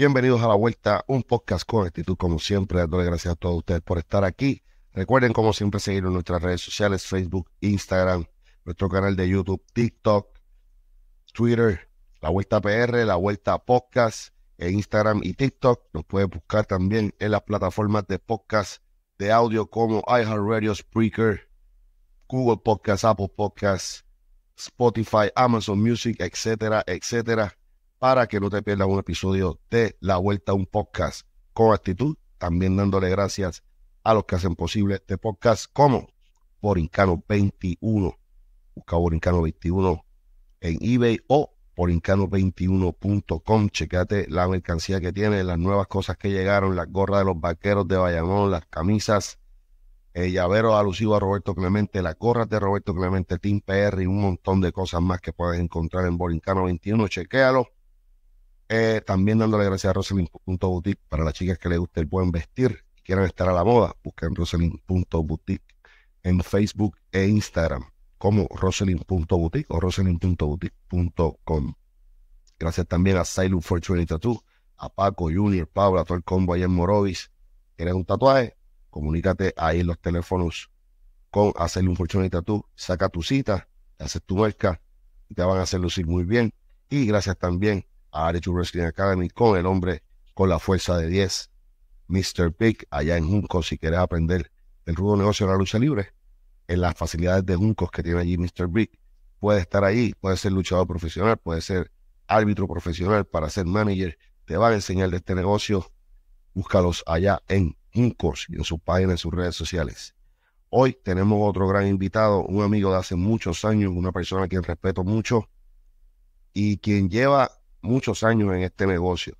Bienvenidos a La Vuelta, un podcast con actitud como siempre. Dándole gracias a todos ustedes por estar aquí. Recuerden como siempre seguirnos en nuestras redes sociales, Facebook, Instagram, nuestro canal de YouTube, TikTok, Twitter, La Vuelta PR, La Vuelta Podcast, en Instagram y TikTok. Nos puede buscar también en las plataformas de podcast de audio como iHeartRadio, Spreaker, Google Podcast, Apple Podcast, Spotify, Amazon Music, etcétera, etcétera para que no te pierdas un episodio de La Vuelta a un Podcast con actitud, también dándole gracias a los que hacen posible este podcast como Borincano 21. Busca Borincano 21 en eBay o borincano21.com. Checate la mercancía que tiene, las nuevas cosas que llegaron, las gorras de los vaqueros de Bayamón, las camisas, el llavero alusivo a Roberto Clemente, las gorras de Roberto Clemente, Team PR y un montón de cosas más que puedes encontrar en Borincano 21. Chequéalo eh, también dándole gracias a Roselyn.boutique para las chicas que les guste el buen vestir y quieran estar a la moda, busquen Roselyn.boutique en Facebook e Instagram como Roselyn.boutique o Roselyn.boutique.com. Gracias también a Silent Fortune Tattoo, a Paco, Junior, Pablo, a todo el combo en Morovis. ¿Quieres un tatuaje? Comunícate ahí en los teléfonos con Silent Fortune Tattoo. Saca tu cita, haces tu marca, te van a hacer lucir muy bien. Y gracias también a a Wrestling Academy con el hombre con la fuerza de 10, Mr. Big, allá en Juncos, si quieres aprender el rudo negocio de la lucha libre, en las facilidades de Juncos que tiene allí Mr. Big. Puede estar ahí, puede ser luchador profesional, puede ser árbitro profesional para ser manager. Te van a enseñar de este negocio. Búscalos allá en Juncos y en sus páginas, en sus redes sociales. Hoy tenemos otro gran invitado, un amigo de hace muchos años, una persona a quien respeto mucho y quien lleva muchos años en este negocio.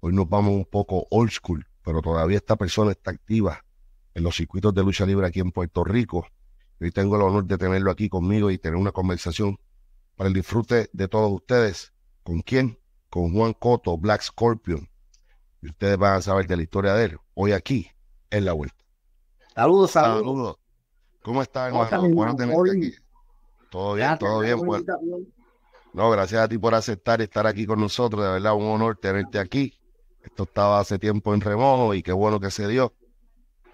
Hoy nos vamos un poco old school, pero todavía esta persona está activa en los circuitos de lucha libre aquí en Puerto Rico. Hoy tengo el honor de tenerlo aquí conmigo y tener una conversación para el disfrute de todos ustedes. ¿Con quién? Con Juan Coto, Black Scorpion. Y ustedes van a saber de la historia de él hoy aquí en La Vuelta. Saludos, saludos. ¿Cómo están, hermano? Bueno aquí. Todo bien, todo bien. Pues. No, gracias a ti por aceptar estar aquí con nosotros. De verdad, un honor tenerte aquí. Esto estaba hace tiempo en remojo y qué bueno que se dio.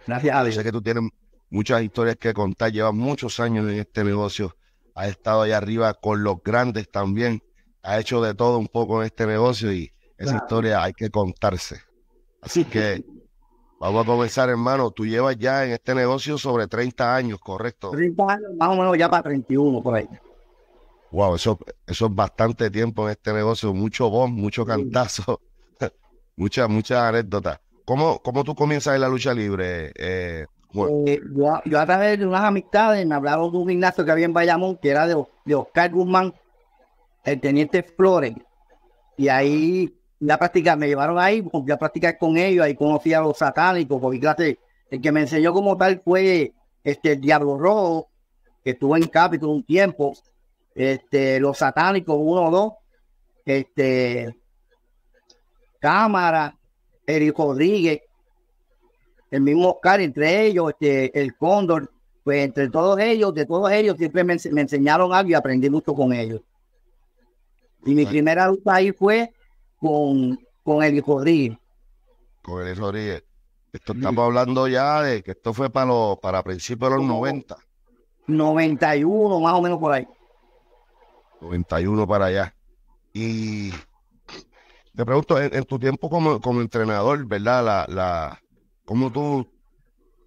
Gracias, Alex. Yo sé que tú tienes muchas historias que contar. Llevas muchos años en este negocio. Has estado ahí arriba con los grandes también. Has hecho de todo un poco en este negocio y esa historia hay que contarse. Así que vamos a comenzar, hermano. Tú llevas ya en este negocio sobre 30 años, ¿correcto? 30 años, más o menos ya para 31 por ahí wow, eso, es bastante tiempo en este negocio, mucho voz, mucho cantazo, muchas, muchas anécdotas. ¿Cómo, ¿Cómo tú comienzas en la lucha libre? Eh, eh, yo, a través de unas amistades me hablaron de un gimnasio que había en Bayamón, que era de, de Oscar Guzmán, el teniente Flores. Y ahí la práctica, me llevaron ahí, porque a practicar con ellos, ahí conocí a los satánicos, porque el que me enseñó como tal fue este, el Diablo Rojo, que estuvo en Capitol un tiempo, este, los satánicos uno o dos este, Cámara, Eric Rodríguez, el mismo Oscar, entre ellos, este, el Cóndor, pues entre todos ellos, de todos ellos, siempre me, enseñaron algo y aprendí mucho con ellos. Y mi primera lucha ahí fue con, con Rodríguez. Con Eric Rodríguez. Esto estamos hablando ya de que esto fue para, para principios de los 90. 91, más o menos por ahí. 91 para allá. Y te pregunto, en, tu tiempo como, como entrenador, ¿verdad? La, la, ¿Cómo tú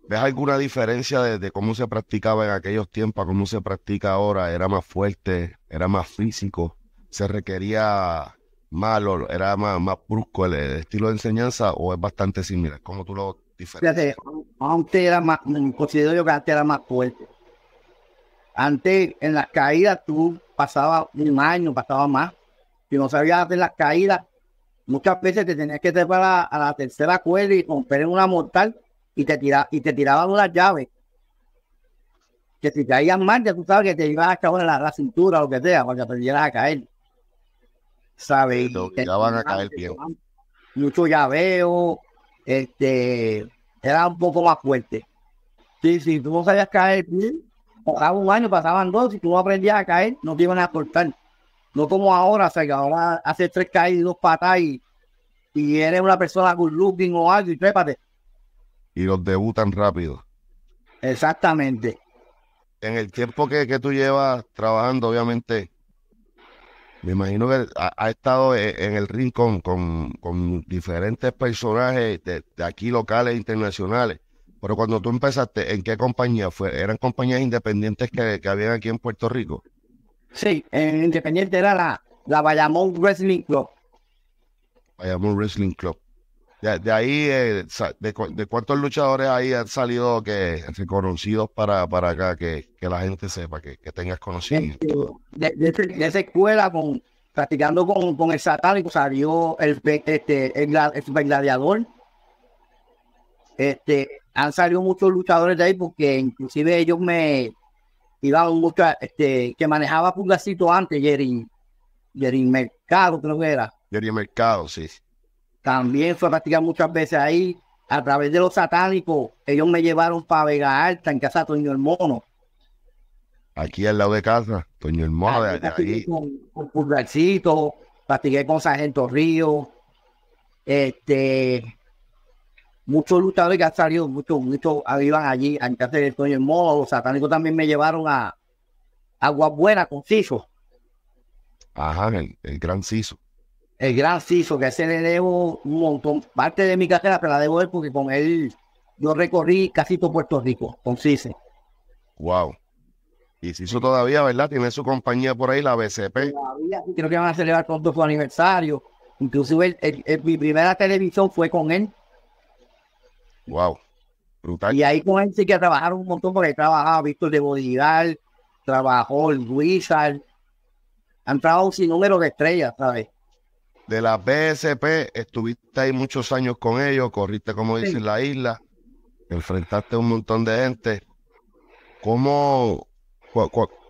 ves alguna diferencia de, cómo se practicaba en aquellos tiempos a cómo se practica ahora? ¿Era más fuerte? ¿Era más físico? ¿Se requería malo? ¿Era más, más brusco el, estilo de enseñanza o es bastante similar? ¿Cómo tú lo diferencias? antes era más, considero yo que antes era más fuerte. Antes, en las caídas, tú pasaba un año, pasaba más, si no sabías hacer las caídas, muchas veces te tenías que separar a la tercera cuerda y romper una mortal y te, tiraba y te tiraban una llave. Que si caías mal, ya tú sabes que te ibas a caer la, la cintura o lo que sea, cuando aprendieras a caer. ¿Sabes? Te iban a caer Mucho llaveo, este, era un poco más fuerte. Sí, si tú no sabías caer bien, pasaba un año, pasaban dos, y tú aprendías a caer, no te iban a cortar. No como ahora, o sea, que ahora haces tres caídas y dos patas y, eres una persona con looking o algo y trépate. Y los debutan rápido. Exactamente. En el tiempo que, que tú llevas trabajando, obviamente, me imagino que ha, estado e, en el ring con, diferentes personajes de aquí locales e internacionales. Pero cuando tú empezaste, ¿en qué compañía fue? ¿Eran compañías independientes que, habían aquí en Puerto Rico? Sí, independiente era la, la Bayamón Wrestling Club. Bayamón Wrestling Club. De, ahí, eh, de, cuántos luchadores ahí han salido que reconocidos para, para acá, que, la gente sepa, que, tengas conocimiento? De, esa escuela, con, practicando con, con el satánico, salió el, este, el, el gladiador, este, han salido muchos luchadores de ahí porque inclusive ellos me iban mucho, este, que manejaba Pulgacito antes, Jerry, Jerry Mercado, creo que era. Jerry Mercado, sí. También fue a practicar muchas veces ahí. A través de los satánicos, ellos me llevaron para Vega Alta, en casa de Toño el Mono. Aquí al lado de casa, Toño el Mono. ahí. Con, con practiqué con Sargento Río. Este, muchos luchadores que han salido, muchos, muchos iban allí a hacer el sueño en modo. Los satánicos también me llevaron a Agua Buena con Ciso. Ajá, el, gran Ciso. El gran Ciso, que se le debo un montón, parte de mi carrera, pero la debo él porque con él yo recorrí casi todo Puerto Rico, con Ciso. Wow. Y Ciso todavía, ¿verdad? Tiene su compañía por ahí, la BCP. Todavía, creo que van a celebrar pronto su aniversario. Inclusive mi primera televisión fue con él Wow. Brutal. Y ahí con él sí que trabajaron un montón porque trabajaba Víctor de Bodigal, trabajó el Wizard. Han trabajado sin número de estrellas, ¿sabes? De la BSP, estuviste ahí muchos años con ellos, corriste como dicen la isla, enfrentaste a un montón de gente. ¿Cómo,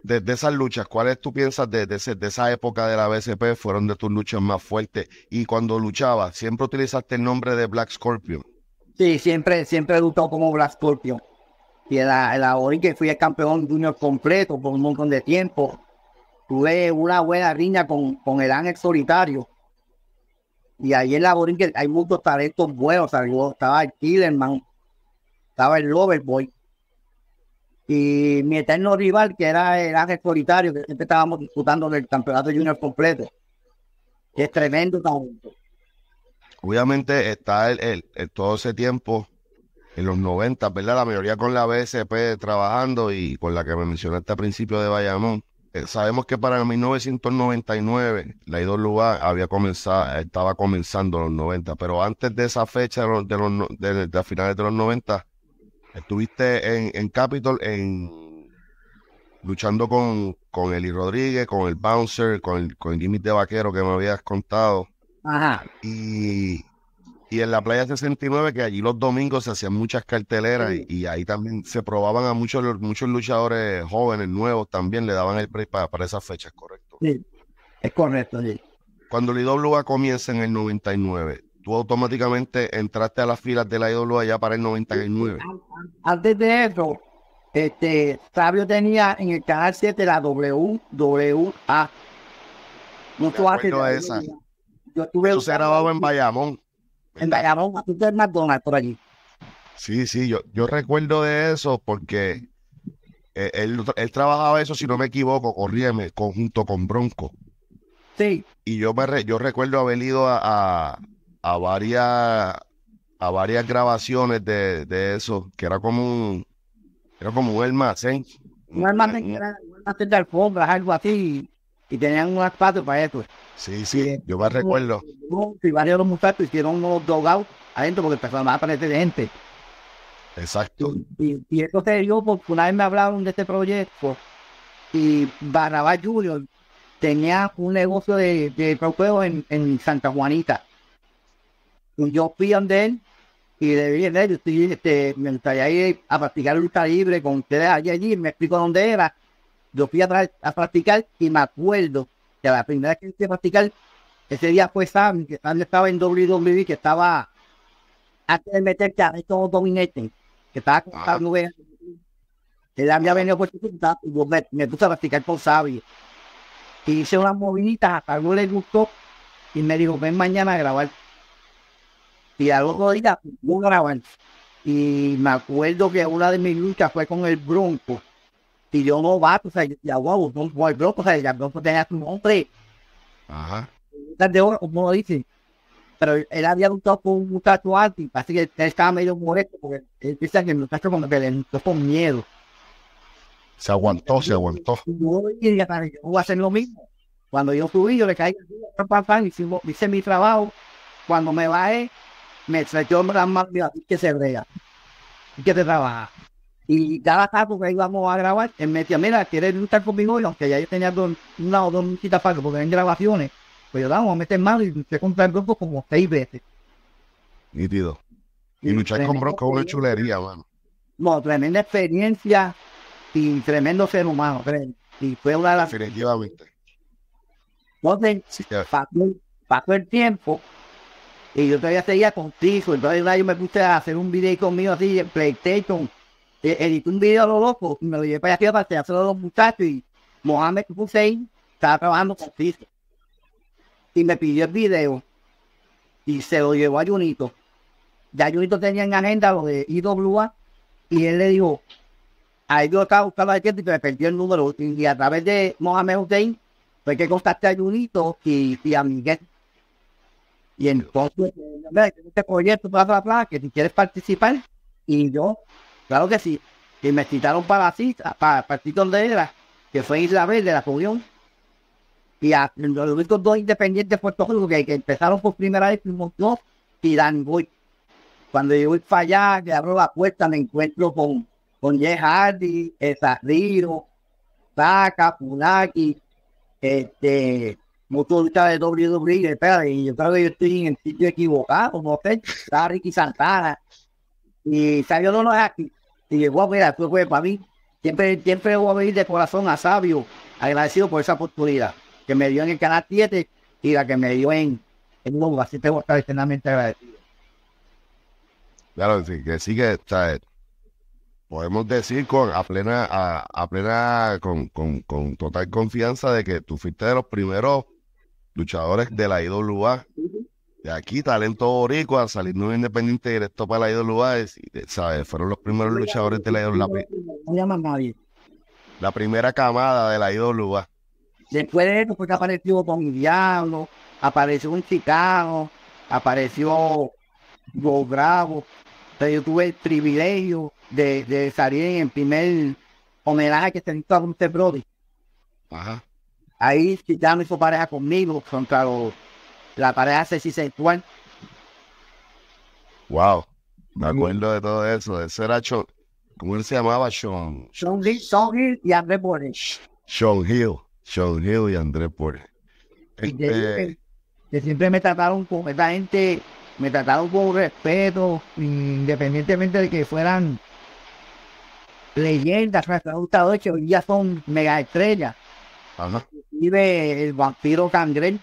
de, esas luchas, cuáles tú piensas de, de, de, esa época de la BSP fueron de tus luchas más fuertes? Y cuando luchabas, ¿siempre utilizaste el nombre de Black Scorpion? Sí, siempre, siempre he luchado como Black Scorpion. Y la, la Borinque que fui el campeón junior completo por un montón de tiempo, tuve una buena riña con, con el Ángel Solitario. Y ahí en la Borinque hay muchos talentos buenos. estaba el Killerman, estaba el Loverboy. Y mi eterno rival, que era el Ángel Solitario, que siempre estábamos disputando el campeonato junior completo. es tremendo talento obviamente está el, todo ese tiempo en los 90, ¿verdad? La mayoría con la BSP trabajando y con la que me mencionaste al principio de Bayamón. Eh, sabemos que para 1999 la lugar había comenzado, estaba comenzando los 90, pero antes de esa fecha de, los, de, finales de los 90, estuviste en, Capitol en, luchando con, con Eli Rodríguez, con el Bouncer, con el, con Jimmy de Vaquero que me habías contado. Ajá. Y, en la playa 69, que allí los domingos se hacían muchas carteleras y, ahí también se probaban a muchos, muchos luchadores jóvenes, nuevos, también le daban el precio para, esas fechas, ¿correcto? Sí, es correcto, sí. Cuando la IWA comienza en el 99, tú automáticamente entraste a las filas de la IWA ya para el 99. Antes de eso, este, Sabio tenía en el canal 7 la WWA. No tú yo tuve. Tú se en Bayamón. En Bayamón, tú te McDonald's por allí. Sí, sí, yo, yo recuerdo de eso porque eh, él, trabajaba eso, si no me equivoco, corríeme, junto con Bronco. Sí. Y yo me yo recuerdo haber ido a, varias a varias grabaciones de, eso, que era como un era como un almacén. Un almacén, un almacén de alfombras, algo así, y tenían un espacio para eso. Sí, sí, yo me recuerdo. Y varios de los muchachos hicieron unos dogouts adentro porque empezaron a aparecer este gente. Exacto. Y, eso se dio porque una vez me hablaron de este proyecto y Barrabás Julio tenía un negocio de, de en, en, Santa Juanita. Y yo fui donde él y le dije, él, estoy, este, me gustaría a practicar lucha libre con ustedes allí, allí, me explico dónde era. Yo fui a practicar y me acuerdo la primera que a practicar, ese día fue Sam, que estaba en WWE, que estaba antes de meterte a estos dominetes, que estaba con ah. que había venido por oportunidad, y me, me, a practicar por Sabi. Y hice unas movinitas, hasta no le gustó, y me dijo, ven mañana a grabar. Y al otro día, no graban. Y me acuerdo que una de mis luchas fue con el Bronco no bato, o sea, guau, no, no voy bro, o sea, ya llamó tenía su nombre. Ajá. De oro, como lo dicen. Pero él había luchado con un muchacho antes, así que él estaba medio moreto, porque él piensa que el muchacho como que le entró con miedo. Se aguantó, se aguantó. Y yo voy a hacer lo mismo. Cuando yo subí, yo le caí hice mi trabajo. Cuando me bajé, me echó la manos y que se vea. Y que se trabaja. Y cada caso que íbamos a grabar, él me decía, mira, ¿quieres luchar conmigo? Y aunque ya yo tenía dos, una o dos citas para porque eran grabaciones, pues yo vamos a meter mal, y luché contra el Bronco como seis veces. Nítido. Y, luchar con Bronco es una chulería, mano. No, tremenda experiencia y tremendo ser humano, Y fue una de las... Definitivamente. Entonces, pues, sí, pasó, pasó, el tiempo y yo todavía seguía contigo. Entonces yo me puse a hacer un video conmigo así en PlayStation eh, edito un video a lo loco y me lo llevé para allá para hacerlo a los muchachos y Mohamed Hussein estaba trabajando con y me pidió el video y se lo llevó a Junito. Ya Junito tenía en agenda lo de IWA y él le dijo, ahí yo estaba buscando de tiempo y me perdió el número y a través de Mohamed Hussein fue que contacté a Junito y, a Miguel. Y entonces, te este proyecto, para bla, que si quieres participar, y yo Claro que sí. Y me citaron para, cita, para partidos de era, que fue Isla Verde, la Unión. Y los únicos dos independientes de Puerto Rico que, empezaron por primera vez, Primo y Dan Cuando yo voy para allá, que abro la puerta, me encuentro con, con Jeff Hardy, eh, Sardino, Saka, Funaki, este, motorista de WWE, espera, y yo creo que yo estoy en el sitio equivocado, no sé, está Ricky Santana. Y salió es aquí y llegó, a ver tú fue para mí. Siempre, siempre voy a venir de corazón a sabio, agradecido por esa oportunidad que me dio en el Canal 7 y la que me dio en, en Así te voy a estar externamente agradecido. Claro, sí, que sí que está, eh, podemos decir con a plena, a, a plena, con, con, total confianza de que tú fuiste de los primeros luchadores de la IWA de aquí, talento al salir nuevo independiente directo para la ido y Fueron los primeros luchadores de la no llaman nadie. la primera camada de la Idol Después de esto, pues apareció Don Diablo, apareció un Chicago, apareció Go Bravo. yo tuve el privilegio de, salir en el primer homenaje que se hizo a Brody. Ajá. Ahí ya no hizo pareja conmigo son los la pareja sexy-sexual. Wow, me acuerdo de todo eso. Ese era Sean. ¿Cómo él se llamaba? Sean. Sean Hill, y André Porter. Sean Hill, Sean Hill y André Porter. Este, que siempre me trataron con me trataron con respeto, independientemente de que fueran leyendas, ha gustado hoy ya son mega estrellas. Vive el vampiro cangrejo.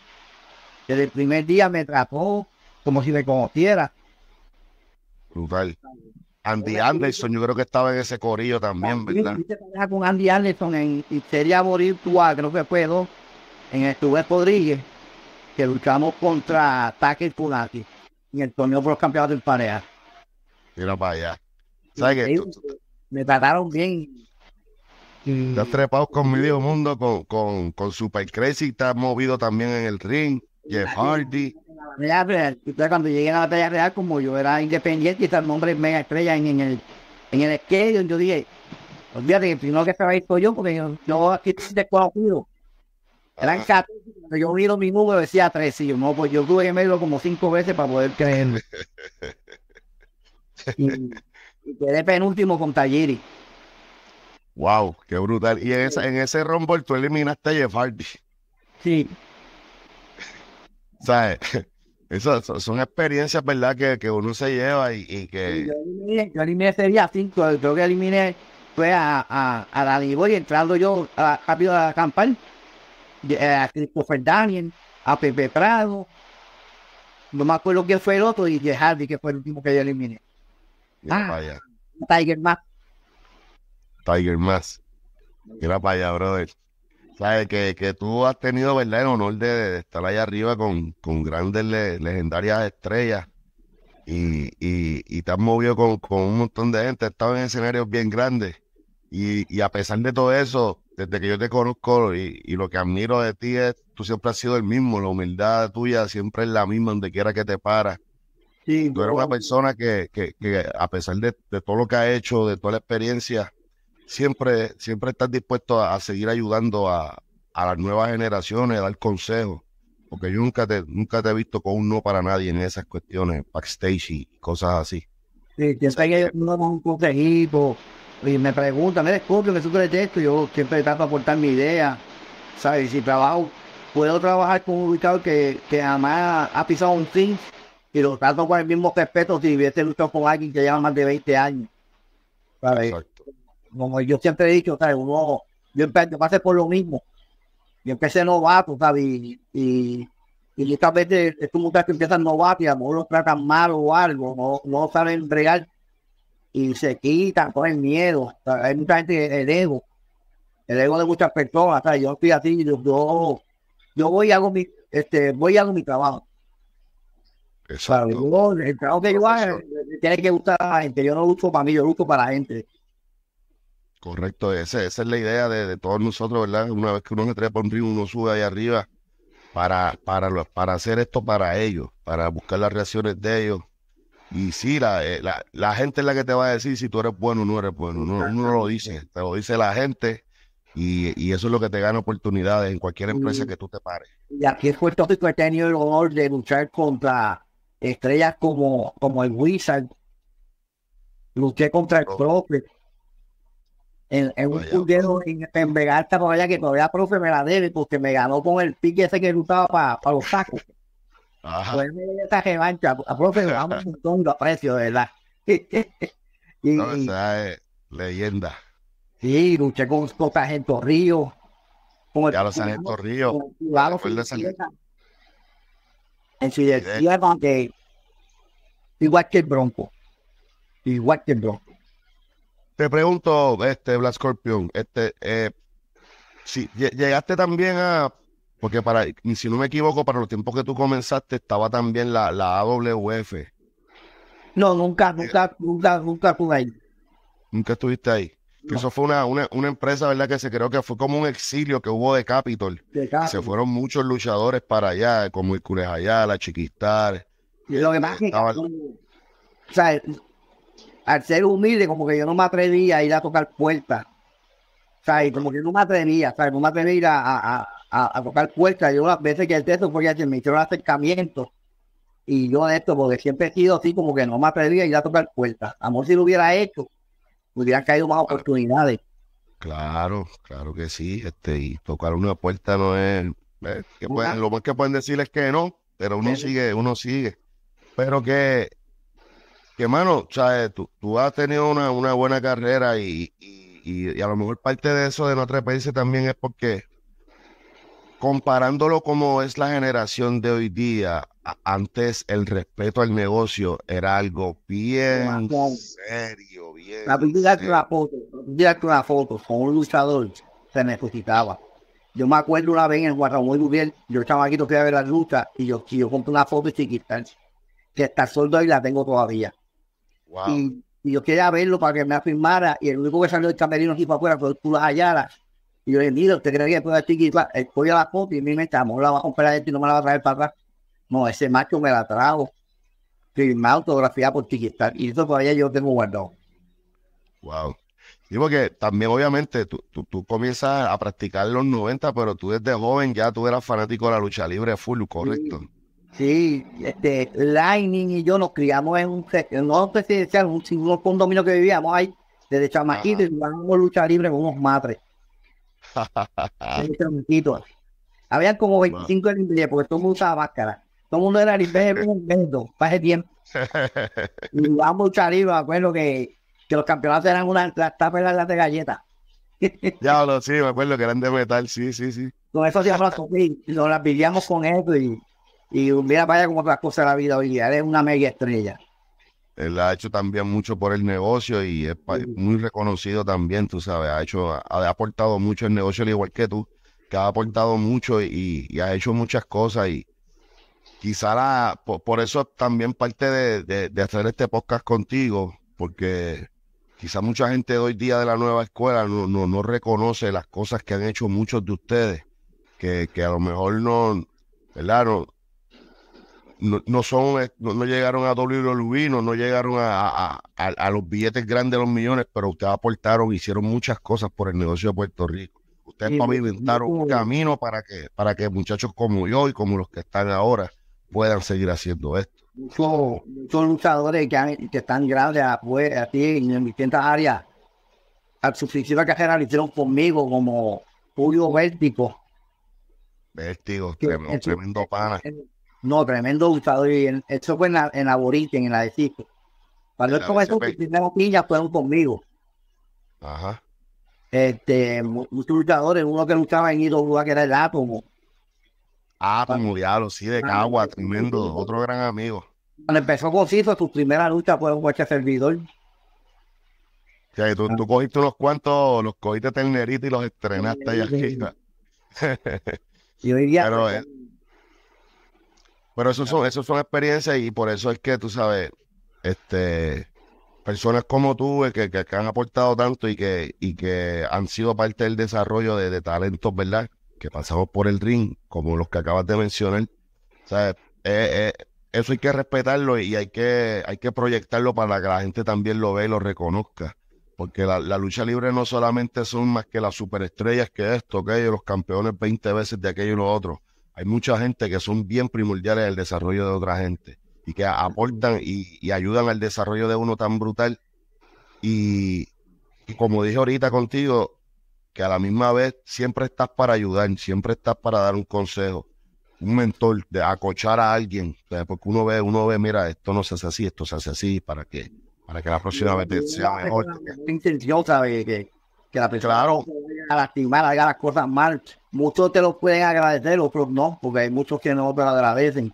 Desde el primer día me atrapó como si me conociera. Andy Anderson, yo creo que estaba en ese corillo también, ¿verdad? Yo pareja con Andy Anderson en Sería Morir que creo que fue dos, en Estuve Rodríguez, que luchamos contra Ataque Funaki en el torneo por los campeonatos del pareja. Mira para allá. ¿Sabes qué? Me trataron bien. Estás trepado con mi viejo mundo, con, con, con Super Crazy, movido también en el ring. Jeff Hardy. Pues, cuando llegué a la batalla real, como yo era independiente y estaba el nombre mega estrella en, el en el esquema, yo dije, olvídate que primero que estaba esto yo, porque yo, aquí estoy descuadrado. Eran 14, yo unido mi número decía 13, y yo no, pues yo tuve que medirlo como cinco veces para poder creerme. y, quedé penúltimo con Talliri. Wow, qué brutal. Y en, esa, en ese rombo tú eliminaste a Jeff Hardy. Sí. ¿Sabes? Esas son experiencias, ¿verdad? Que, uno se lleva y, y que... yo, eliminé, ese día cinco, que eliminé fue a, a, a y entrando yo a, rápido a acampar, eh, a Christopher Daniel, a Pepe Prado, no me acuerdo quién fue el otro, y de Harvey, que fue el último que yo eliminé. Ah, Tiger Mask. Tiger Mask. Era para allá, brother. Que, tú has tenido, el honor de, estar allá arriba con, grandes, legendarias estrellas y, y, y, te has movido con, un montón de gente, has estado en escenarios bien grandes y, a pesar de todo eso, desde que yo te conozco y, lo que admiro de ti es, tú siempre has sido el mismo, la humildad tuya siempre es la misma donde quiera que te paras. tú eres una persona que, a pesar de, todo lo que has hecho, de toda la experiencia, siempre, siempre estás dispuesto a, seguir ayudando a, las nuevas generaciones, a dar consejos. Porque yo nunca te, nunca te he visto con un no para nadie en esas cuestiones, backstage y cosas así. Sí, siempre que un consejito y me preguntan, me descubren que tú esto, yo siempre trato de aportar mi idea. ¿Sabes? Si trabajo, puedo trabajar con un ubicador que, que jamás ha pisado un fin y lo trato con el mismo respeto si hubiese luchado con alguien que lleva más de 20 años. ¿Sabes? como yo siempre he dicho, ¿sabes? Uno, yo, empecé pasé por lo mismo. Yo empecé novato, ¿sabes? Y, y, y estos muchachos empiezan novatos y a lo mejor los tratan mal o algo, no, no saben bregar y se quitan con el miedo. Hay mucha gente, el ego, el ego de muchas personas, Yo estoy así, yo, yo, voy y hago mi, este, voy hago mi trabajo. Exacto. el trabajo que yo hago tiene que gustar a la gente. Yo no lucho para mí, yo lucho para la gente. Correcto, ese, esa es la idea de, todos nosotros, ¿verdad? Una vez que uno se trepa un río, uno sube ahí arriba para, para, para hacer esto para ellos, para buscar las reacciones de ellos. Y sí, eh, la, la, gente es la que te va a decir si tú eres bueno o no eres bueno. Uno, lo dice, te lo dice la gente. Y, eso es lo que te gana oportunidades en cualquier mm. empresa que tú te pares. Y aquí es Puerto Rico he tenido el honor de luchar contra estrellas como, como el Wizard. Luché contra el Prophet. Oh en, un puñedo en, en Vegalta por allá que todavía profe me la debe porque me ganó con el pique ese que luchaba para los sacos. Ajá. Pues esta revancha, a profe, vamos un montón de aprecio, de verdad. no, esa es leyenda. Sí, luché con, los Río. ya los Claro, en su directiva, eh. igual que el Bronco. Igual que el Bronco. Te pregunto, este, Black Scorpion, este, eh, si llegaste también a, porque para, si no me equivoco, para los tiempos que tú comenzaste estaba también la, la AWF. No, nunca, nunca, nunca, nunca estuve ahí. Nunca estuviste ahí. Eso fue una, una, empresa, ¿verdad? Que se creó que fue como un exilio que hubo de Capitol. Se fueron muchos luchadores para allá, como el Ayala, Chiquistar. Y lo demás O al ser humilde, como que yo no me atrevía a ir a tocar puertas. O sea, como que no me atrevía, o sea, no me atrevía a, a, a, tocar puertas. Yo las veces que el texto fue que me hicieron acercamiento. Y yo de esto, porque siempre he sido así, como que no me atrevía a ir a tocar puertas. Amor, si lo hubiera hecho, hubiera hubieran caído más oportunidades. Claro, claro que sí. Este, y tocar una puerta no es. lo más que pueden decir es que no, pero uno sigue, uno sigue. Pero que que mano, sabes, tú, tú has tenido una, una buena carrera y, y, y, a lo mejor parte de eso de no países también es porque comparándolo como es la generación de hoy día, antes el respeto al negocio era algo bien serio, bien. La vida que foto, la una foto con un luchador se necesitaba. Yo me acuerdo una vez en Guatemala bien, yo estaba aquí, fui a ver la lucha y yo, yo compré una foto y chiquita que está soldo y la tengo todavía. Y, yo quería verlo para que me afirmara. Y el único que salió el camerino aquí para afuera fue tú las Ayala. Y yo le dije, mira, ¿usted cree que después de aquí voy a la copia? Y me metamos la va a comprar esto y no me la va a traer para atrás. No, ese macho me la trajo, Firmado autografiado por Tiquistar. Y eso todavía yo tengo guardado. Wow. Y porque también obviamente tú, tú, tú, comienzas a practicar en los 90, pero tú desde joven ya tú eras fanático de la lucha libre full, correcto. Sí, este, Lightning y yo nos criamos en un, en un residencial, un, un condominio que vivíamos ahí, desde chamaquito, y jugábamos lucha libre con unos matres. Habían como 25 de inglés, porque todo el mundo usaba máscara. Todo el mundo era libre para ese tiempo. Y jugábamos lucha libre, me acuerdo que, que los campeonatos eran una las tapas de galletas. Diablo, sí, me acuerdo que eran de metal, sí, sí, sí. Con eso sí las y nos las vivíamos con eso y y mira, vaya como las cosas de la vida hoy día. es una media estrella. Él ha hecho también mucho por el negocio y es muy reconocido también, tú sabes. Ha hecho, ha, aportado mucho el negocio, al igual que tú, que ha aportado mucho y, ha hecho muchas cosas. Y quizá por, eso también parte de, hacer este podcast contigo, porque quizá mucha gente de hoy día de la nueva escuela no, no, reconoce las cosas que han hecho muchos de ustedes, que, que a lo mejor no, ¿verdad? no, son, no, llegaron a WWE, no, no llegaron a, los billetes grandes de los millones, pero ustedes aportaron, hicieron muchas cosas por el negocio de Puerto Rico. Ustedes inventaron un camino para que, para que muchachos como yo y como los que están ahora puedan seguir haciendo esto. son muchos luchadores que, que están grandes pues, ti en distintas áreas, al su que carrera lo hicieron conmigo, como Julio Vértigo. Vértigo, tremendo, pana. Eh, no, tremendo luchador. Y eso fue en la, en la en la de Cisco. Cuando él comenzó, primero piña fueron conmigo. Ajá. Este, muchos luchadores, uno que luchaba en Ido, que era el Átomo. Átomo, ah, pues, ah, diablo, sí, de ah, Cagua, tremendo, otro gran amigo. Cuando empezó con fue su primera lucha fue con este servidor. O sea, tú, tú, cogiste unos cuantos, los cogiste ternerito y los estrenaste allá aquí. Yo diría, eh, pero eso son, eso son experiencias y por eso es que tú sabes, este, personas como tú eh, que, han aportado tanto y que, y que han sido parte del desarrollo de, talentos, ¿verdad? Que pasamos por el ring, como los que acabas de mencionar. Eh, eh, eso hay que respetarlo y hay que, hay que proyectarlo para que la gente también lo vea y lo reconozca. Porque la, lucha libre no solamente son más que las superestrellas que esto, que los campeones 20 veces de aquello y lo otro. Hay mucha gente que son bien primordiales en el desarrollo de otra gente y que aportan y, ayudan al desarrollo de uno tan brutal. Y como dije ahorita contigo, que a la misma vez siempre estás para ayudar, siempre estás para dar un consejo, un mentor, de acochar a alguien, porque uno ve, uno ve, mira, esto no se hace así, esto se hace así, para que, para que la próxima vez sea mejor. que claro, lastimar, haga las cosas mal. Muchos te lo pueden agradecer, otros no, porque hay muchos que no te lo agradecen.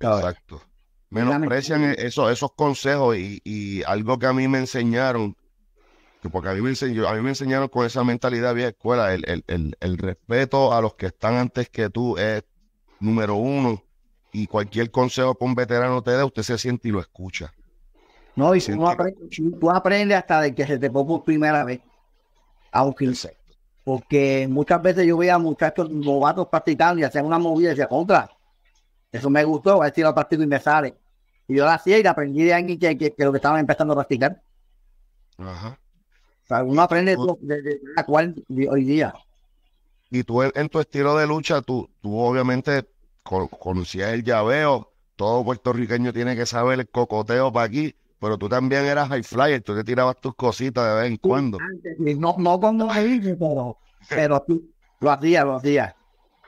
Exacto. Menosprecian eso, esos consejos y, algo que a mí me enseñaron, porque a mí me, a mí me enseñaron con esa mentalidad vía escuela, el, el, el, respeto a los que están antes que tú es número uno y cualquier consejo que un veterano te dé, usted se siente y lo escucha. No, y tú, aprende, tú aprendes hasta de que se te ponga primera vez a Porque muchas veces yo veía muchachos novatos practicando y hacían una movida y contra, eso me gustó, a ver partido y me sale. Y yo la hacía y la aprendí de alguien que, lo que estaban empezando a practicar. uno aprende pues- de, la cual hoy día. Y tú en tu estilo de lucha, tú, tú obviamente conocías el llaveo. Todo puertorriqueño tiene que saber el cocoteo para aquí pero tú también eras high flyer, tú te tirabas tus cositas de vez en cuando. No, no cuando me pero, pero tú lo hacías, lo hacías.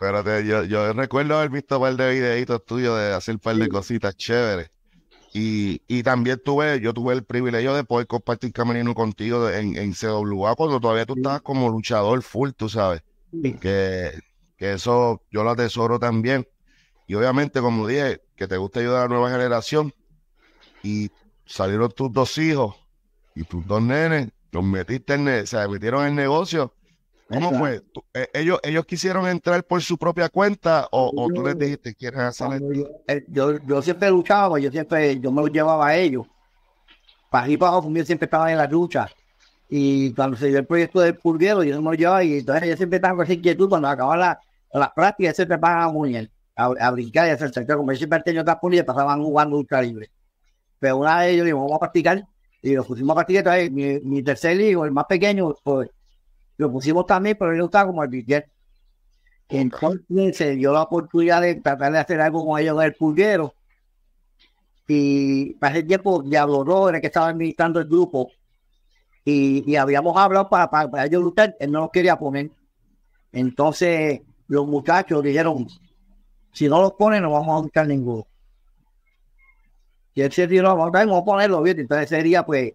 Pero yo, recuerdo haber visto un par de videitos tuyos de hacer un par de cositas chéveres. Y, también tuve, yo tuve el privilegio de poder compartir camerino contigo en, en CWA cuando todavía tú estabas como luchador full, tú sabes. Que, que eso yo lo atesoro también. Y obviamente, como dije, que te gusta ayudar a la nueva generación. Y salieron tus dos hijos y tus dos nenes, los metiste en, se metieron en el negocio. ¿Cómo fue? Eh, ¿Ellos, quisieron entrar por su propia cuenta o, o tú les dijiste, quieren hacer esto? Eh, yo, yo, siempre luchaba, yo siempre yo me lo llevaba a ellos. Para arriba para abajo, yo siempre estaba en la lucha. Y cuando se dio el proyecto del purguero, yo no me lo llevaba y entonces yo siempre estaba con esa inquietud. Cuando acababa la, la práctica, siempre pasaban a, a, a brincar y a hacer sector. Como yo siempre tenía otras pulillas, pasaban jugando ultra libre. Pero una de ellos le digo, vamos a practicar. Y lo pusimos a practicar. Entonces, mi, tercer hijo, el más pequeño, pues, lo pusimos también, pero él estaba como albidier. Entonces se dio la oportunidad de tratar de hacer algo con ellos en el pulguero. Y para ese tiempo Diablo era que estaba administrando el grupo, y, habíamos hablado para, para, ellos luchar, él no los quería poner. Entonces los muchachos dijeron, si no los ponen no vamos a buscar ninguno y él se tiró, vamos a ponerlo bien. Entonces ese día, pues,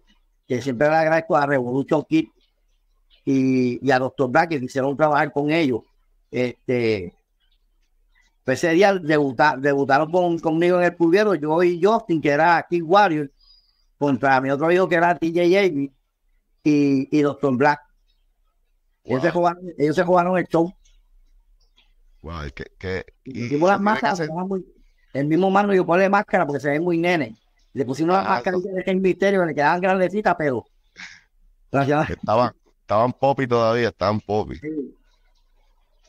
que siempre le agradezco a Revolution Kid y, a Doctor Black que hicieron trabajar con ellos. Este, pues ese día debutaron conmigo en el cubierto yo y Justin, que era King Warrior, contra mi otro hijo que era TJ Jamie y, y Doctor Black. Ellos, se jugaron, ellos se el show. Wow, qué que, las masas, muy, el mismo mano yo ponle máscara porque se ve muy nene. Le pusimos una máscara de el misterio, le quedaban grandecitas, pero. Estaban, estaban todavía, estaban popis.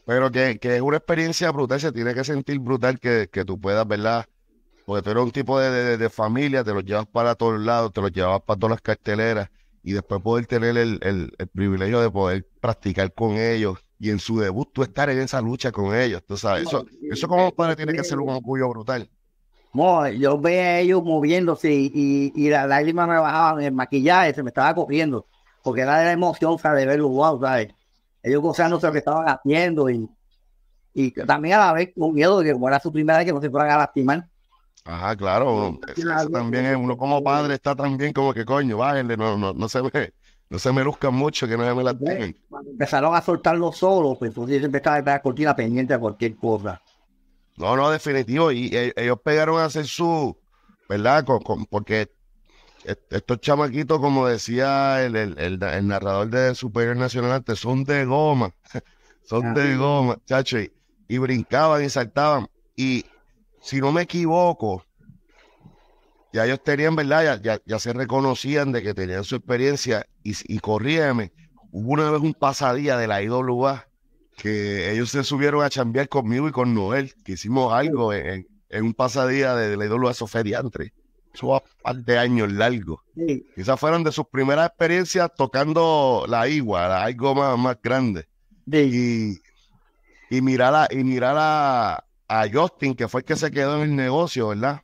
Pero que, es una experiencia brutal, se tiene que sentir brutal que, tú puedas, ¿verdad? Porque tú eres un tipo de, de, familia, te los llevas para todos lados, te los llevas para todas las carteleras y después poder tener el, el privilegio de poder practicar con ellos y en su debut tú estar en esa lucha con ellos, tú sabes. Eso, eso como padre tiene que ser un orgullo brutal. yo veía a ellos moviéndose y, y, lágrima las lágrimas me bajaban, el maquillaje se me estaba corriendo. porque era de la emoción, sea, De verlos, wow, ¿sabes? Ellos gozándose lo que estaban haciendo y, y también a la vez con miedo de que fuera su primera vez que no se fuera a lastimar. Ajá, claro. también es, uno como padre está también como que coño, bájenle, no, no, no se ve. No se me luzcan mucho, que no me la tengan. empezaron a soltarlo solo, pues entonces siempre estaba en la cortina pendiente de cualquier cosa. No, no, definitivo. Y eh, ellos pegaron a hacer su, ¿verdad? Con, porque estos chamaquitos, como decía el, narrador de Superior Nacional antes, son de goma. Son ah, de goma, chacho. y brincaban y saltaban. Y si no me equivoco, ya ellos tenían, ¿verdad? Ya, ya, se reconocían de que tenían su experiencia y, y Hubo una vez un pasadía de la IWA que ellos se subieron a chambear conmigo y con Noel, que hicimos algo en, un pasadía de, la IWA Soferiantre. Eso fue un par de años largo. y fueron de sus primeras experiencias tocando la igua, algo más, grande. Y, mirar, y a Justin, que fue el que se quedó en el negocio, ¿verdad?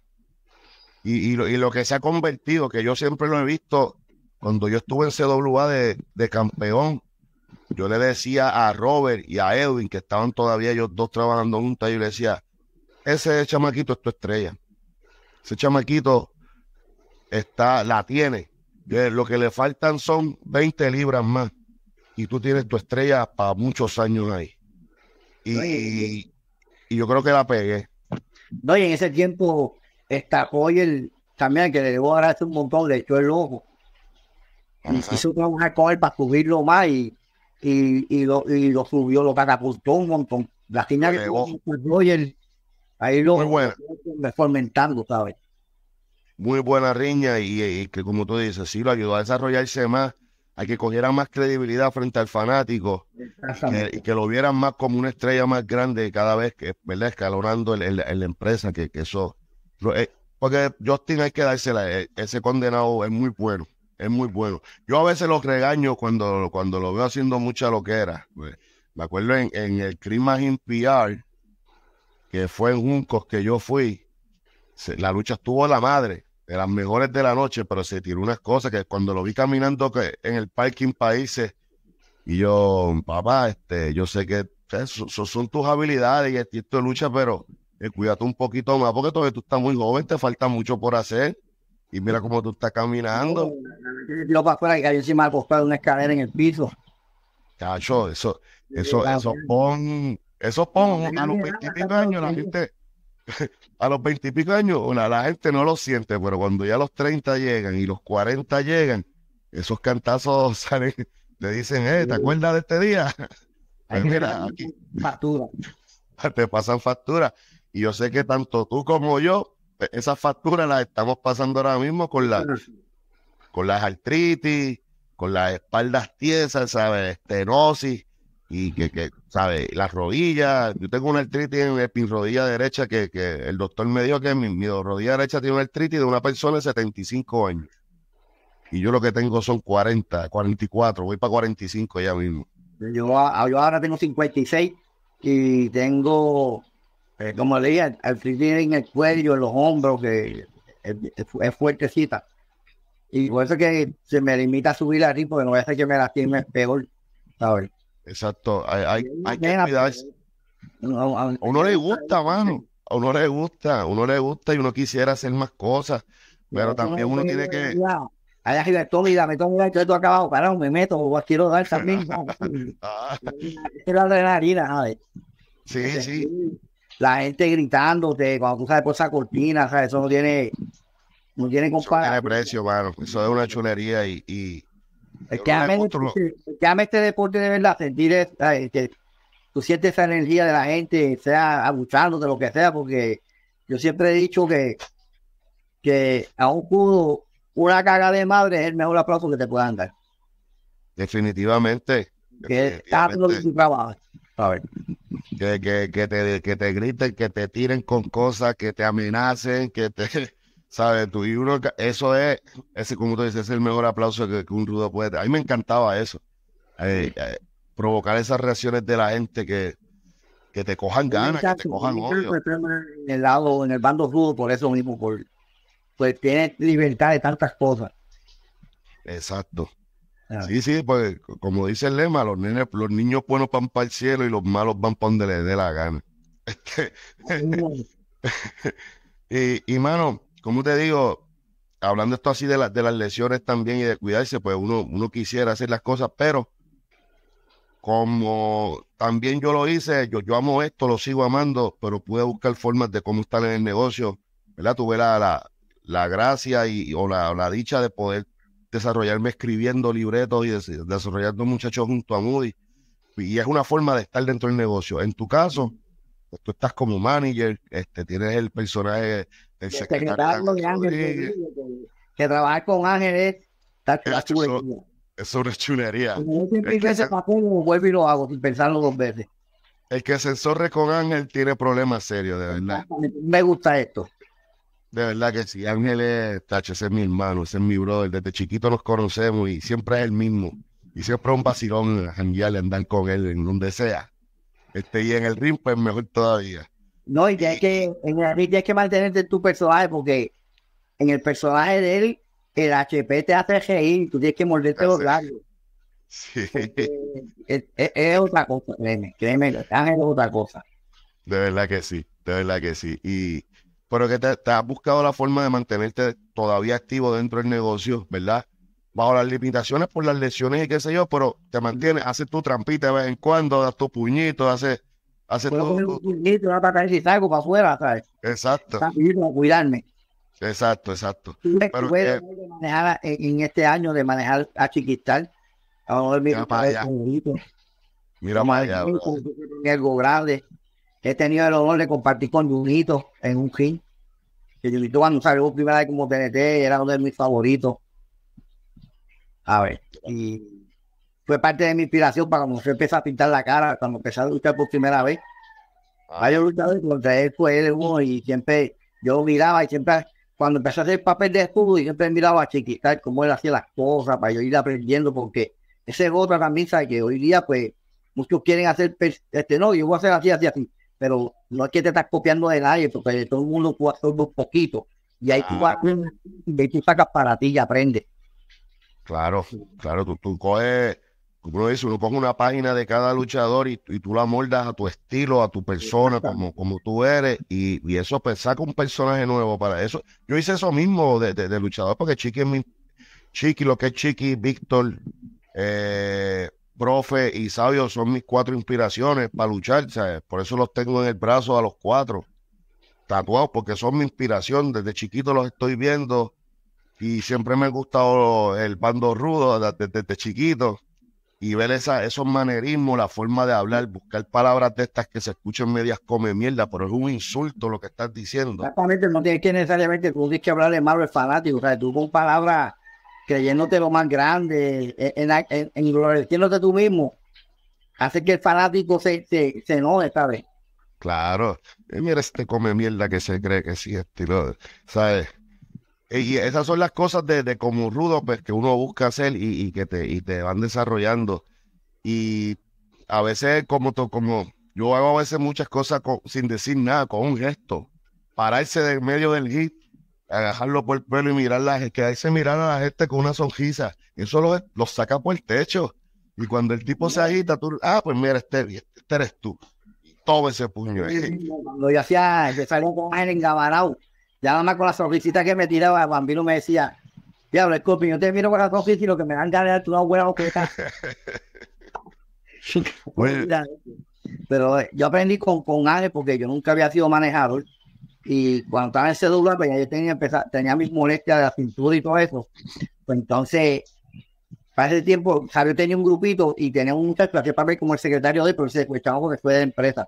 y, lo, que se ha convertido, que yo siempre lo he visto, cuando yo estuve en CWA de, campeón, yo le decía a Robert y a Edwin, que estaban todavía ellos dos trabajando juntas, y yo le decía, ese chamaquito es tu estrella. Ese chamaquito está, la tiene. Lo que le faltan son 20 libras más. Y tú tienes tu estrella para muchos años ahí. Y, y, yo creo que la pegué. No, y en ese tiempo está también que le debo agradecer un montón, le echó el ojo. Y hizo trabajar con para subirlo más y, lo, subió, lo catapultó un montón. La riña que Roger, ahí lo fomentando, ¿sabes? Muy buena riña y, que como tú dices, sí lo ayudó a desarrollarse más, Hay que cogiera más credibilidad frente al fanático y que, lo vieran más como una estrella más grande cada vez que, ¿verdad? Escalonando la empresa, que, que eso eh, porque Justin hay que dársela, eh, ese condenado es muy bueno, es muy bueno. Yo a veces lo regaño cuando, cuando lo veo haciendo mucha loquera. Pues. Me acuerdo en, en el crimen PR, que fue en Juncos que yo fui, la lucha estuvo la madre, de las mejores de la noche, pero se tiró unas cosas que cuando lo vi caminando que, en el parking países, y yo, papá, este, yo sé que son tus habilidades y esto de lucha, pero eh, cuídate un poquito más, porque todavía tú estás muy joven, te falta mucho por hacer. Y mira cómo tú estás caminando. Lo para afuera que cayó encima de una escalera en el piso. Cacho, eso, eso, eso pon, eso pon a los veintipico años la gente, a los veintipico años, la gente no lo siente, pero cuando ya los treinta llegan y los cuarenta llegan, esos cantazos salen, te dicen, eh, ¿te acuerdas de este día? Pues mira, aquí. Te pasan factura. Y yo sé que tanto tú como yo, pues, esas facturas las estamos pasando ahora mismo con, con las artritis, con las espaldas tiesas, ¿sabes? Estenosis y que, que ¿sabes? Las rodillas. Yo tengo una artritis en mi rodilla derecha que, el doctor me dijo que mi, rodilla derecha tiene una artritis de una persona de 75 años. Y yo lo que tengo son 40, 44, voy para 45 ya mismo. yo ahora tengo 56 y tengo eh, como le dije, al en el cuello, en los hombros, que es, fuertecita. Y por eso que se me limita a subir arriba, porque no voy a hacer que me lastime peor, ¿sabes? Exacto, hay, hay, hay que cuidarse. a, uno le gusta, mano. A uno le gusta, a uno le gusta y uno quisiera hacer más cosas, pero también uno tiene que. Hay arriba, todo, mira, me tomo esto, esto acabado, pará, me meto, o quiero dar también. Ah. Quiero adrenalina, ver. Sí, sí. Este, la gente gritándote, cuando tú sabes por esa cortina, eso no tiene, no tiene comparación. Eso precio, mano. Eso es una chulería y... y... que, este, este deporte de verdad, sentir que tú sientes esa energía de la gente, sea de lo que sea, porque yo siempre he dicho que, que a un pudo, una caga de madre es el mejor aplauso que te puedan dar. Definitivamente. Que Está A ver que, te, que te griten, que te tiren con cosas, que te amenacen, que te... ¿Sabes? Tú y uno, eso es, ese, como tú dices, es el mejor aplauso que, un rudo puede. tener A mí me encantaba eso. Eh, eh, provocar esas reacciones de la gente que, que te cojan ganas, que te cojan odio. En el lado, en el bando rudo, por eso mismo, pues tienes libertad de tantas cosas. Exacto. Ah, sí, sí, pues como dice el lema, los, niños buenos van para el cielo y los malos van para donde les dé la gana. Este, y, y, mano, como te digo, hablando esto así de, las lesiones también y de cuidarse, pues uno, quisiera hacer las cosas, pero como también yo lo hice, yo, amo esto, lo sigo amando, pero pude buscar formas de cómo estar en el negocio, ¿verdad? Tuve la, gracia y, o la, dicha de poder desarrollarme escribiendo libretos y desarrollando muchachos junto a Moody. Y es una forma de estar dentro del negocio. En tu caso, pues, tú estás como manager, este, tienes el personaje, secretario. que, trabajar con Ángel es, es una chulería. es ese vuelvo hago dos veces. El que se sorre con Ángel tiene problemas serios, de verdad. Me gusta esto. De verdad que sí, Ángel es, ese es mi hermano, ese es mi brother. Desde chiquito nos conocemos y siempre es el mismo. Y siempre es un vacilón janguearle, andar con él en donde sea. Este, y en el ring, pues mejor todavía. No, y tienes que, en que mantenerte tu personaje, porque en el personaje de él, el HP te hace reír, tú tienes que morderte los labios. Sí. Es, otra cosa, créeme, créeme, Ángel es otra cosa. De verdad que sí, de verdad que sí. Y pero que te, has buscado la forma de mantenerte todavía activo dentro del negocio, ¿verdad? Bajo las limitaciones por las lesiones y qué sé yo, pero te mantienes, haces tu trampita de vez en cuando, das tu puñito, haces... Hace Puedo todo, un puñito, una y salgo para afuera, ¿sabes? Exacto. Para cuidarme. Exacto, exacto. Pero, me eh, manejar eh, en, este año de manejar a Chiquistal. a mira, mira para allá. Mira para allá. Algo grande. He tenido el honor de compartir con Junito en un film, Que Junito cuando salió primera vez como TNT era uno de mis favoritos. A ver, y fue parte de mi inspiración para cuando yo empecé a pintar la cara, cuando empecé a luchar por primera vez. yo ah. luchaba contra él fue él y siempre yo miraba y siempre cuando empecé a hacer papel de escudo y siempre miraba a Chiquitar cómo él hacía las cosas para yo ir aprendiendo porque ese es otra camisa que hoy día pues muchos quieren hacer pues, este no yo voy a hacer así así así pero no es que te estás copiando de nadie, porque todo el mundo un poquito. Y ahí, y ahí tú sacas para ti y aprendes. Claro, claro, tú, tú coges, uno dice, uno pone una página de cada luchador y, tú la moldas a tu estilo, a tu persona, como, como tú eres, y, eso pues, saca un personaje nuevo para eso. Yo hice eso mismo de, luchador, porque Chiqui es mi, Chiqui, lo que es Chiqui, Víctor, eh, profe y sabio son mis cuatro inspiraciones para luchar, Por eso los tengo en el brazo a los cuatro, tatuados, porque son mi inspiración. Desde chiquito los estoy viendo y siempre me ha gustado el bando rudo desde, chiquito y ver esos manerismos, la forma de hablar, buscar palabras de estas que se escuchan medias come mierda, pero es un insulto lo que estás diciendo. Exactamente, no tienes que necesariamente, tú tienes que hablarle malo, al fanático, o tú con palabras creyéndote lo más grande, en, en, tú mismo, hace que el fanático se, se, se enoje, ¿sabes? Claro, eh, mira este come mierda que se cree que sí, estilo, ¿sabes? Eh, y esas son las cosas de, como rudo pues, que uno busca hacer y, que te, te van desarrollando. Y a veces, como, como yo hago a veces muchas cosas sin decir nada, con un gesto, pararse del medio del hit agarrarlo por el pelo y mirar la, se miran a la gente con una sonrisa. Eso lo, lo saca por el techo. Y cuando el tipo se agita, tú, ah, pues mira, este, este eres tú. todo ese puño. Ahí. Cuando yo hacía, yo salía con Ángel engabarao, ya nada más con la sonrisita que me tiraba, el bambino me decía, diablo, escúchame. yo te miro con la sonrisa y lo que me dan ganas de tu abuela o que Pero eh, yo aprendí con, con Ángel porque yo nunca había sido manejador y cuando estaba en cédula, pues ya yo tenía, empezar, tenía mis molestias de la cintura y todo eso. Pues, entonces, para ese tiempo, Javier tenía un grupito y tenía un muchacho, hacía mí como el secretario de él, pero se secuestraba porque fue de la empresa.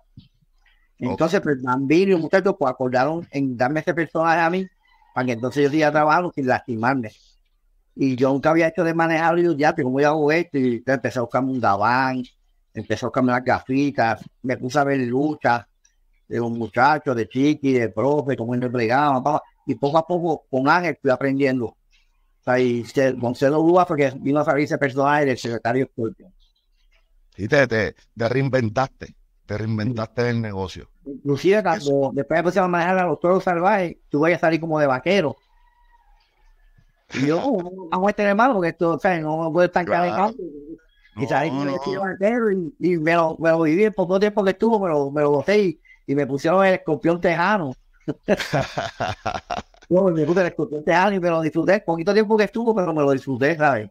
Entonces, pues me y un muchacho pues, acordaron en darme ese personaje a mí, para que entonces yo siga trabajo sin lastimarme. Y yo nunca había hecho de manejar, y yo ya, pero como yo hago esto? Y empecé a buscarme un gabán, empecé a buscarme las gafitas, me puse a ver luchas de los muchachos, de Chiqui, de profe, en el plegado y poco a poco con Ángel fui aprendiendo. O sea, y Gonzalo Lúa porque vino a ese personaje del secretario y Sí, te, te, te, reinventaste, te reinventaste el negocio. Inclusive cuando después de a manejar a los toros salvajes, tú vayas a salir como de vaquero. Y yo, vamos a tener malo porque esto, o sea, no puedo estar claro. Y no, salí no. y, y me, lo, me lo viví por todo tiempo que estuvo, me lo, me lo y me pusieron el escorpión tejano. no, me puse el escorpión tejano y me lo disfruté. Poquito tiempo que estuvo, pero me lo disfruté, ¿sabes?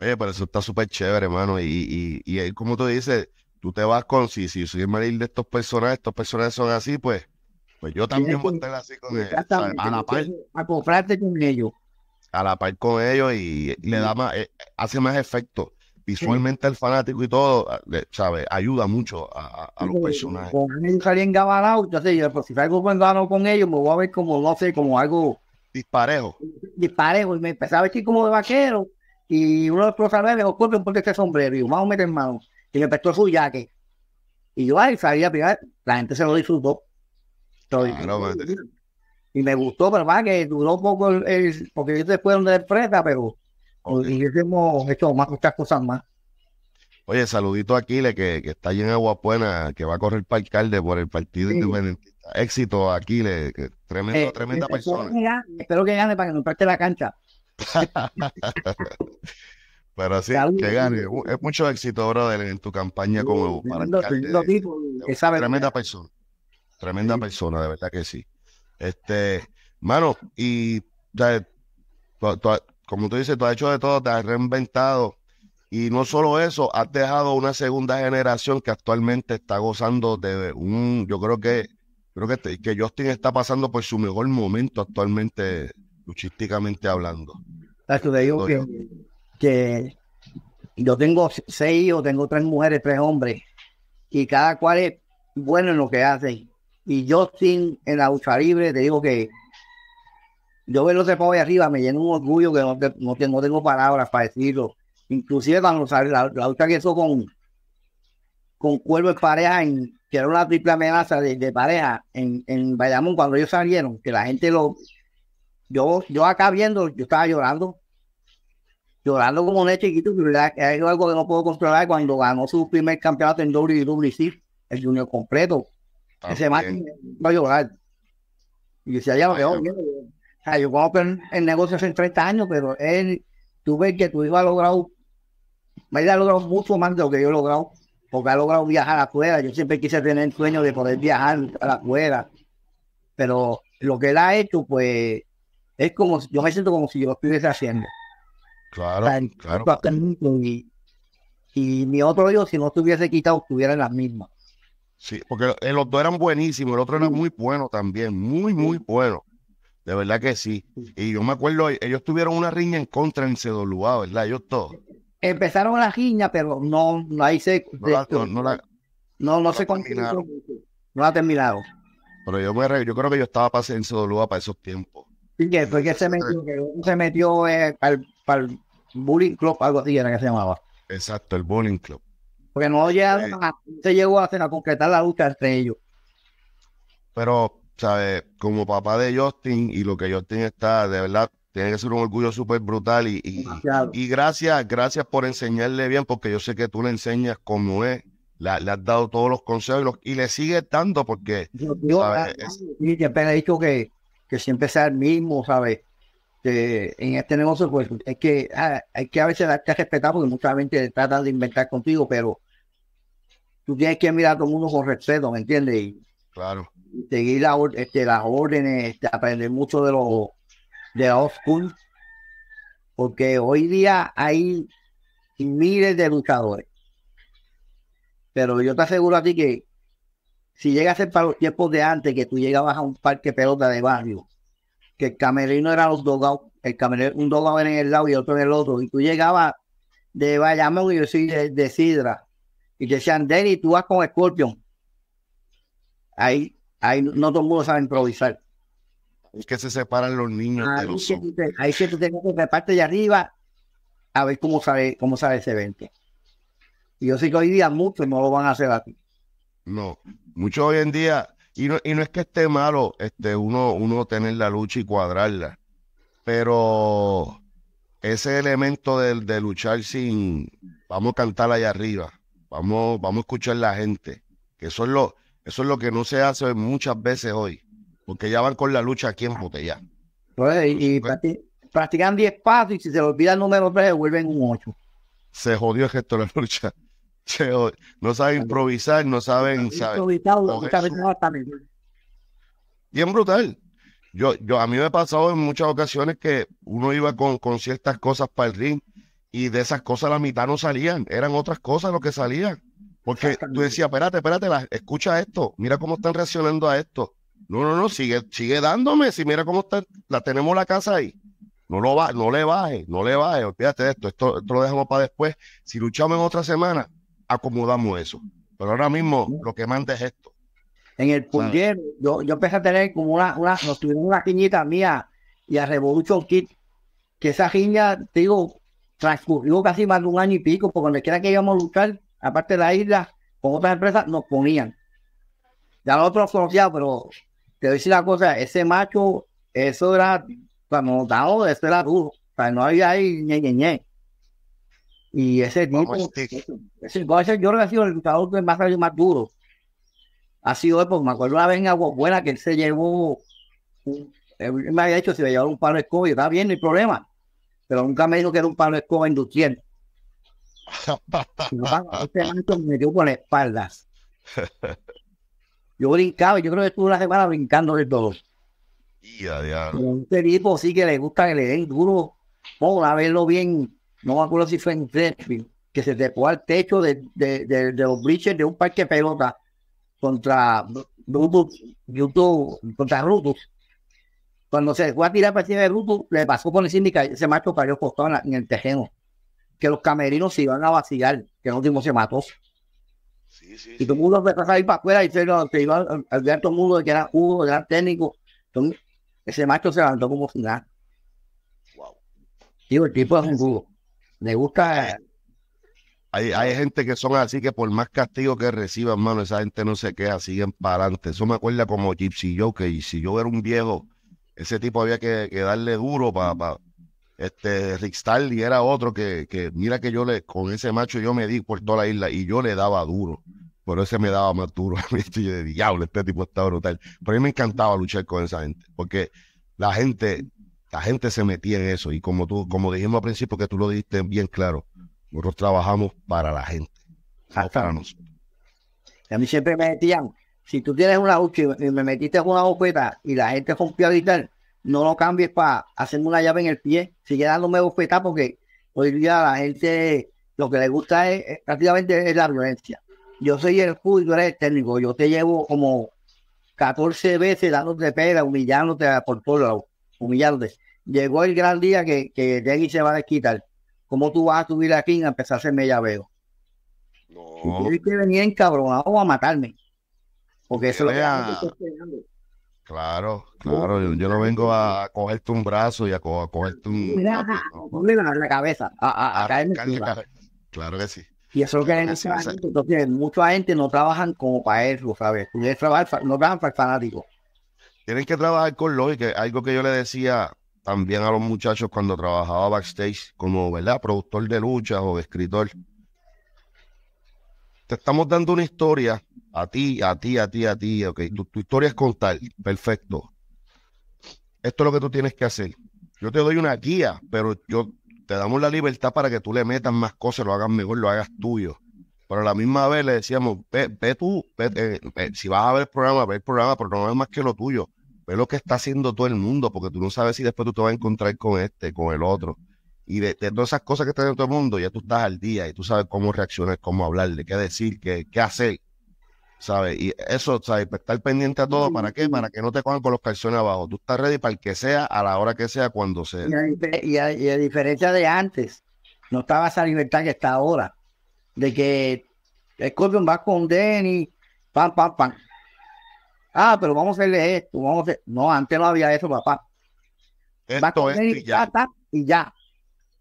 Oye, pero eso está súper chévere, hermano. Y, y, y como tú dices, tú te vas con, si, si soy el de estos personajes, estos personajes son así, pues, pues yo también voy a estar así con ellos. A la par. con ellos. A la par con ellos y, le da más, eh, hace más efecto visualmente el fanático y todo, ah, sabe, Ayuda mucho a, los personajes. Con ellos salí engabalado yo sé, yo, pues, si salgo con ellos, me pues, voy a ver como, no sé, como algo... Disparejo. Disparejo, y me empezaba a vestir como de vaquero, y uno de los profesores me dijo, ponte este sombrero, y yo, vamos a meter mano, y me prestó su jaque. Y yo, a sabía, la gente se lo disfrutó. y, me gustó, pero va que duró poco el, porque yo después donde empresa, pero y hemos hecho más, muchas cosas más. Oye, saludito a Aquiles, que, está allí en Aguapuena, que va a correr para el alcalde por el Partido Éxito, Aquiles, que tremendo, tremenda eh, persona. Espero que, gane, para que nos parte la cancha. Pero sí, que gane. Es mucho éxito, ahora en tu campaña como para tremenda persona. Tremenda persona, de verdad que sí. Este, mano, y como tú dices, tú has hecho de todo, te has reinventado. Y no solo eso, has dejado una segunda generación que actualmente está gozando de un, yo creo que, creo que, este, Justin está pasando por su mejor momento actualmente, luchísticamente hablando. que, yo tengo seis hijos, tengo tres mujeres, tres hombres, y cada cual es bueno en lo que hace. Y Justin en la lucha libre, te digo que yo verlo de pavo ahí arriba me llena un orgullo que no, no, tengo palabras para decirlo. Inclusive cuando salió la, la lucha que hizo con, con Cuervo y pareja, que era una triple amenaza de, pareja en, en Bayamón, cuando ellos salieron, que la gente lo... Yo, yo acá viendo, yo estaba llorando, llorando como un chiquito, que hay algo que no puedo controlar cuando ganó su primer campeonato en WWC, e, el junior completo. Ah, Ese máquina va a llorar. Y decía, ya lo veo yo conozco el, el, negocio hace 30 años, pero él, tú ves que tu hijo ha logrado, me ha logrado mucho más de lo que yo he logrado, porque ha logrado viajar afuera. Yo siempre quise tener el sueño de poder viajar afuera, pero lo que él ha hecho, pues, es como, yo me siento como si yo lo estuviese haciendo. Claro, claro. Y, mi otro hijo, si no estuviese quitado, estuviera en la misma. Sí, porque los dos eran buenísimos, el otro era muy bueno también, muy, muy bueno. De verdad que sí. Y yo me acuerdo, ellos tuvieron una riña en contra en CWA, ¿verdad? Ellos todos. Empezaron la riña, pero no, no ahí No, la, no, no, la, no, se terminaron. No la terminaron. Pero yo, yo creo que yo estaba en CWA para esos tiempos. Sí, que se metió, se metió para, el, Club, algo así era que se llamaba. Exacto, el Bowling Club. Porque no llegaron, eh. se llegó a, hacer, a concretar la lucha entre ellos. Pero ¿sabes? Como papá de Justin y lo que Justin está, de verdad, tiene que ser un orgullo súper brutal y, y, gracias, gracias por enseñarle bien, porque yo sé que tú le enseñas cómo es, le, le has dado todos los consejos y, le sigue dando porque... Yo, yo y ah, he dicho que, que siempre sea el mismo, ¿sabes? en este negocio, pues es que ah, hay que a veces darte a respetar porque mucha gente trata de inventar contigo, pero tú tienes que mirar a todo el mundo con respeto, ¿me entiendes? Y, claro seguir este, las órdenes, este, aprender mucho de los de los school, porque hoy día hay miles de luchadores. Pero yo te aseguro a ti que si llegas a los tiempos de antes, que tú llegabas a un parque pelota de barrio, que el camerino era los dos el camerino, un dos en el lado y otro en el otro, y tú llegabas de Bayamón y yo soy de, Sidra, y te decían, Denny, tú vas con Scorpion. Ahí Ahí no todo el mundo sabe improvisar. Es que se separan los niños ahí de que Ahí que reparte de arriba a ver cómo sale, cómo sale ese evento. Y yo sé que hoy día muchos no lo van a hacer así. No, muchos hoy en día, y no, es que esté malo este, uno, uno tener la lucha y cuadrarla, pero ese elemento de, luchar sin vamos a cantar allá arriba, vamos, vamos a escuchar la gente, que son los eso es lo que no se hace muchas veces hoy, porque ya van con la lucha aquí en botella. Pues, y, pues, practican 10 pasos y si se les olvida el número 3, vuelven un 8. Se jodió el gesto de la lucha. no saben improvisar, no saben. saben Bien brutal. Yo, yo, a mí me ha pasado en muchas ocasiones que uno iba con, con ciertas cosas para el ring y de esas cosas la mitad no salían, eran otras cosas lo que salían. Porque tú decías, espérate, espérate, escucha esto, mira cómo están reaccionando a esto. No, no, no, sigue, sigue dándome, si mira cómo está, la tenemos la casa ahí. No, lo va, no le baje, no le baje, olvídate de esto, esto, lo dejamos para después. Si luchamos en otra semana, acomodamos eso. Pero ahora mismo lo que manda es esto. En el puñero, yo, yo empecé a tener como una, una, nos tuvimos una quiñita mía y a Revolution Kit que esa giña, te digo, transcurrió casi más de un año y pico, porque donde quiera que íbamos a luchar, aparte de la isla, con otras empresas nos ponían. Ya nosotros conocíamos, pero te voy a decir la cosa, ese macho, eso era, cuando nos esto eso era duro. O sea, no había ahí ñe, Y ese tipo, ese, ese, yo ha sido el luchador más, más duro. Ha sido él, porque me acuerdo una vez en Buena que él se llevó, él me había dicho si me llevaba un palo de escoba, y estaba bien, no hay problema. Pero nunca me dijo que era un palo de escoba industrial. este me metió con espaldas. Yo brincaba, yo creo que estuve una semana brincando de todo. Un este tipo sí que le gusta que le den duro. a verlo bien, no me acuerdo si fue en Redfield, que se dejó al techo de, los bridges de un parque de pelota contra Brutus, YouTube, contra Rutus. Cuando se fue a tirar para de Rutus, le pasó por encima y se ese macho cayó costado en, el tejeno que los camerinos se iban a vacilar, que el último se mató. Sí, sí, y todo el mundo empezó a salir para afuera y se, iba a olvidar todo el mundo de que era jugo, que era técnico. Entonces, ese macho se levantó como si nada. Wow. el tipo es un Hugo. Me gusta. Eh. Hay, gente que son así que por más castigo que reciban, mano, esa gente no se queda, siguen para adelante. Eso me acuerda como Gypsy Joe, que si yo era un viejo, ese tipo había que, darle duro para este, Rick Starley era otro que, mira que yo le, con ese macho yo me di por toda la isla y yo le daba duro. Pero ese me daba más duro a mí. de diablo, este tipo está brutal. Pero a mí me encantaba luchar con esa gente, porque la gente, la gente se metía en eso. Y como tú, como dijimos al principio, que tú lo dijiste bien claro, nosotros trabajamos para la gente, hasta para nosotros. A mí siempre me decían, si tú tienes una lucha y me metiste con una bofeta y la gente rompió un gritar, no lo cambies para hacerme una llave en el pie, sigue dándome bofetada porque hoy día la gente lo que le gusta es, prácticamente es la violencia. Yo soy el juez, eres el técnico, yo te llevo como 14 veces dándote pera, humillándote por todo lado, humillándote. Llegó el gran día que, que se va a desquitar. ¿Cómo tú vas a subir aquí a empezar a hacerme llaveo? No. Y que cabrón, vamos a matarme. Porque eso lo que Claro, claro, yo no vengo a cogerte un brazo y a, cogerte un. Mira, ah, mira la cabeza, a, ah, caer en Claro que sí. Y eso es lo que es, gente, entonces, mucha gente no trabajan como para eso, ¿sabes? Trabajar, no trabajan para el fanático. Tienen que trabajar con lógica, algo que yo le decía también a los muchachos cuando trabajaba backstage como, ¿verdad? Productor de luchas o escritor estamos dando una historia a ti, a ti, a ti, a ti, ok. Tu, historia es contar, perfecto. Esto es lo que tú tienes que hacer. Yo te doy una guía, pero yo te damos la libertad para que tú le metas más cosas, lo hagas mejor, lo hagas tuyo. Pero a la misma vez le decíamos, ve, tú, eh, eh, si vas a ver el programa, ve el programa, pero no es más que lo tuyo. Ve lo que está haciendo todo el mundo, porque tú no sabes si después tú te vas a encontrar con este, con el otro y de, todas esas cosas que está en todo el mundo, ya tú estás al día y tú sabes cómo reaccionar, cómo hablarle, qué decir, qué, qué hacer. ¿Sabes? Y eso, ¿sabes? Pues, estar pendiente a todo, ¿para qué? Para que no te cojan con los calzones abajo. Tú estás ready para el que sea, a la hora que sea, cuando sea. Y a, diferencia de antes, no estaba esa libertad que está ahora, de que Scorpion va con Denny, pam, pam, pam. Ah, pero vamos a hacerle esto, vamos a hacer... No, antes no había eso, papá. Esto va es y ya. y ya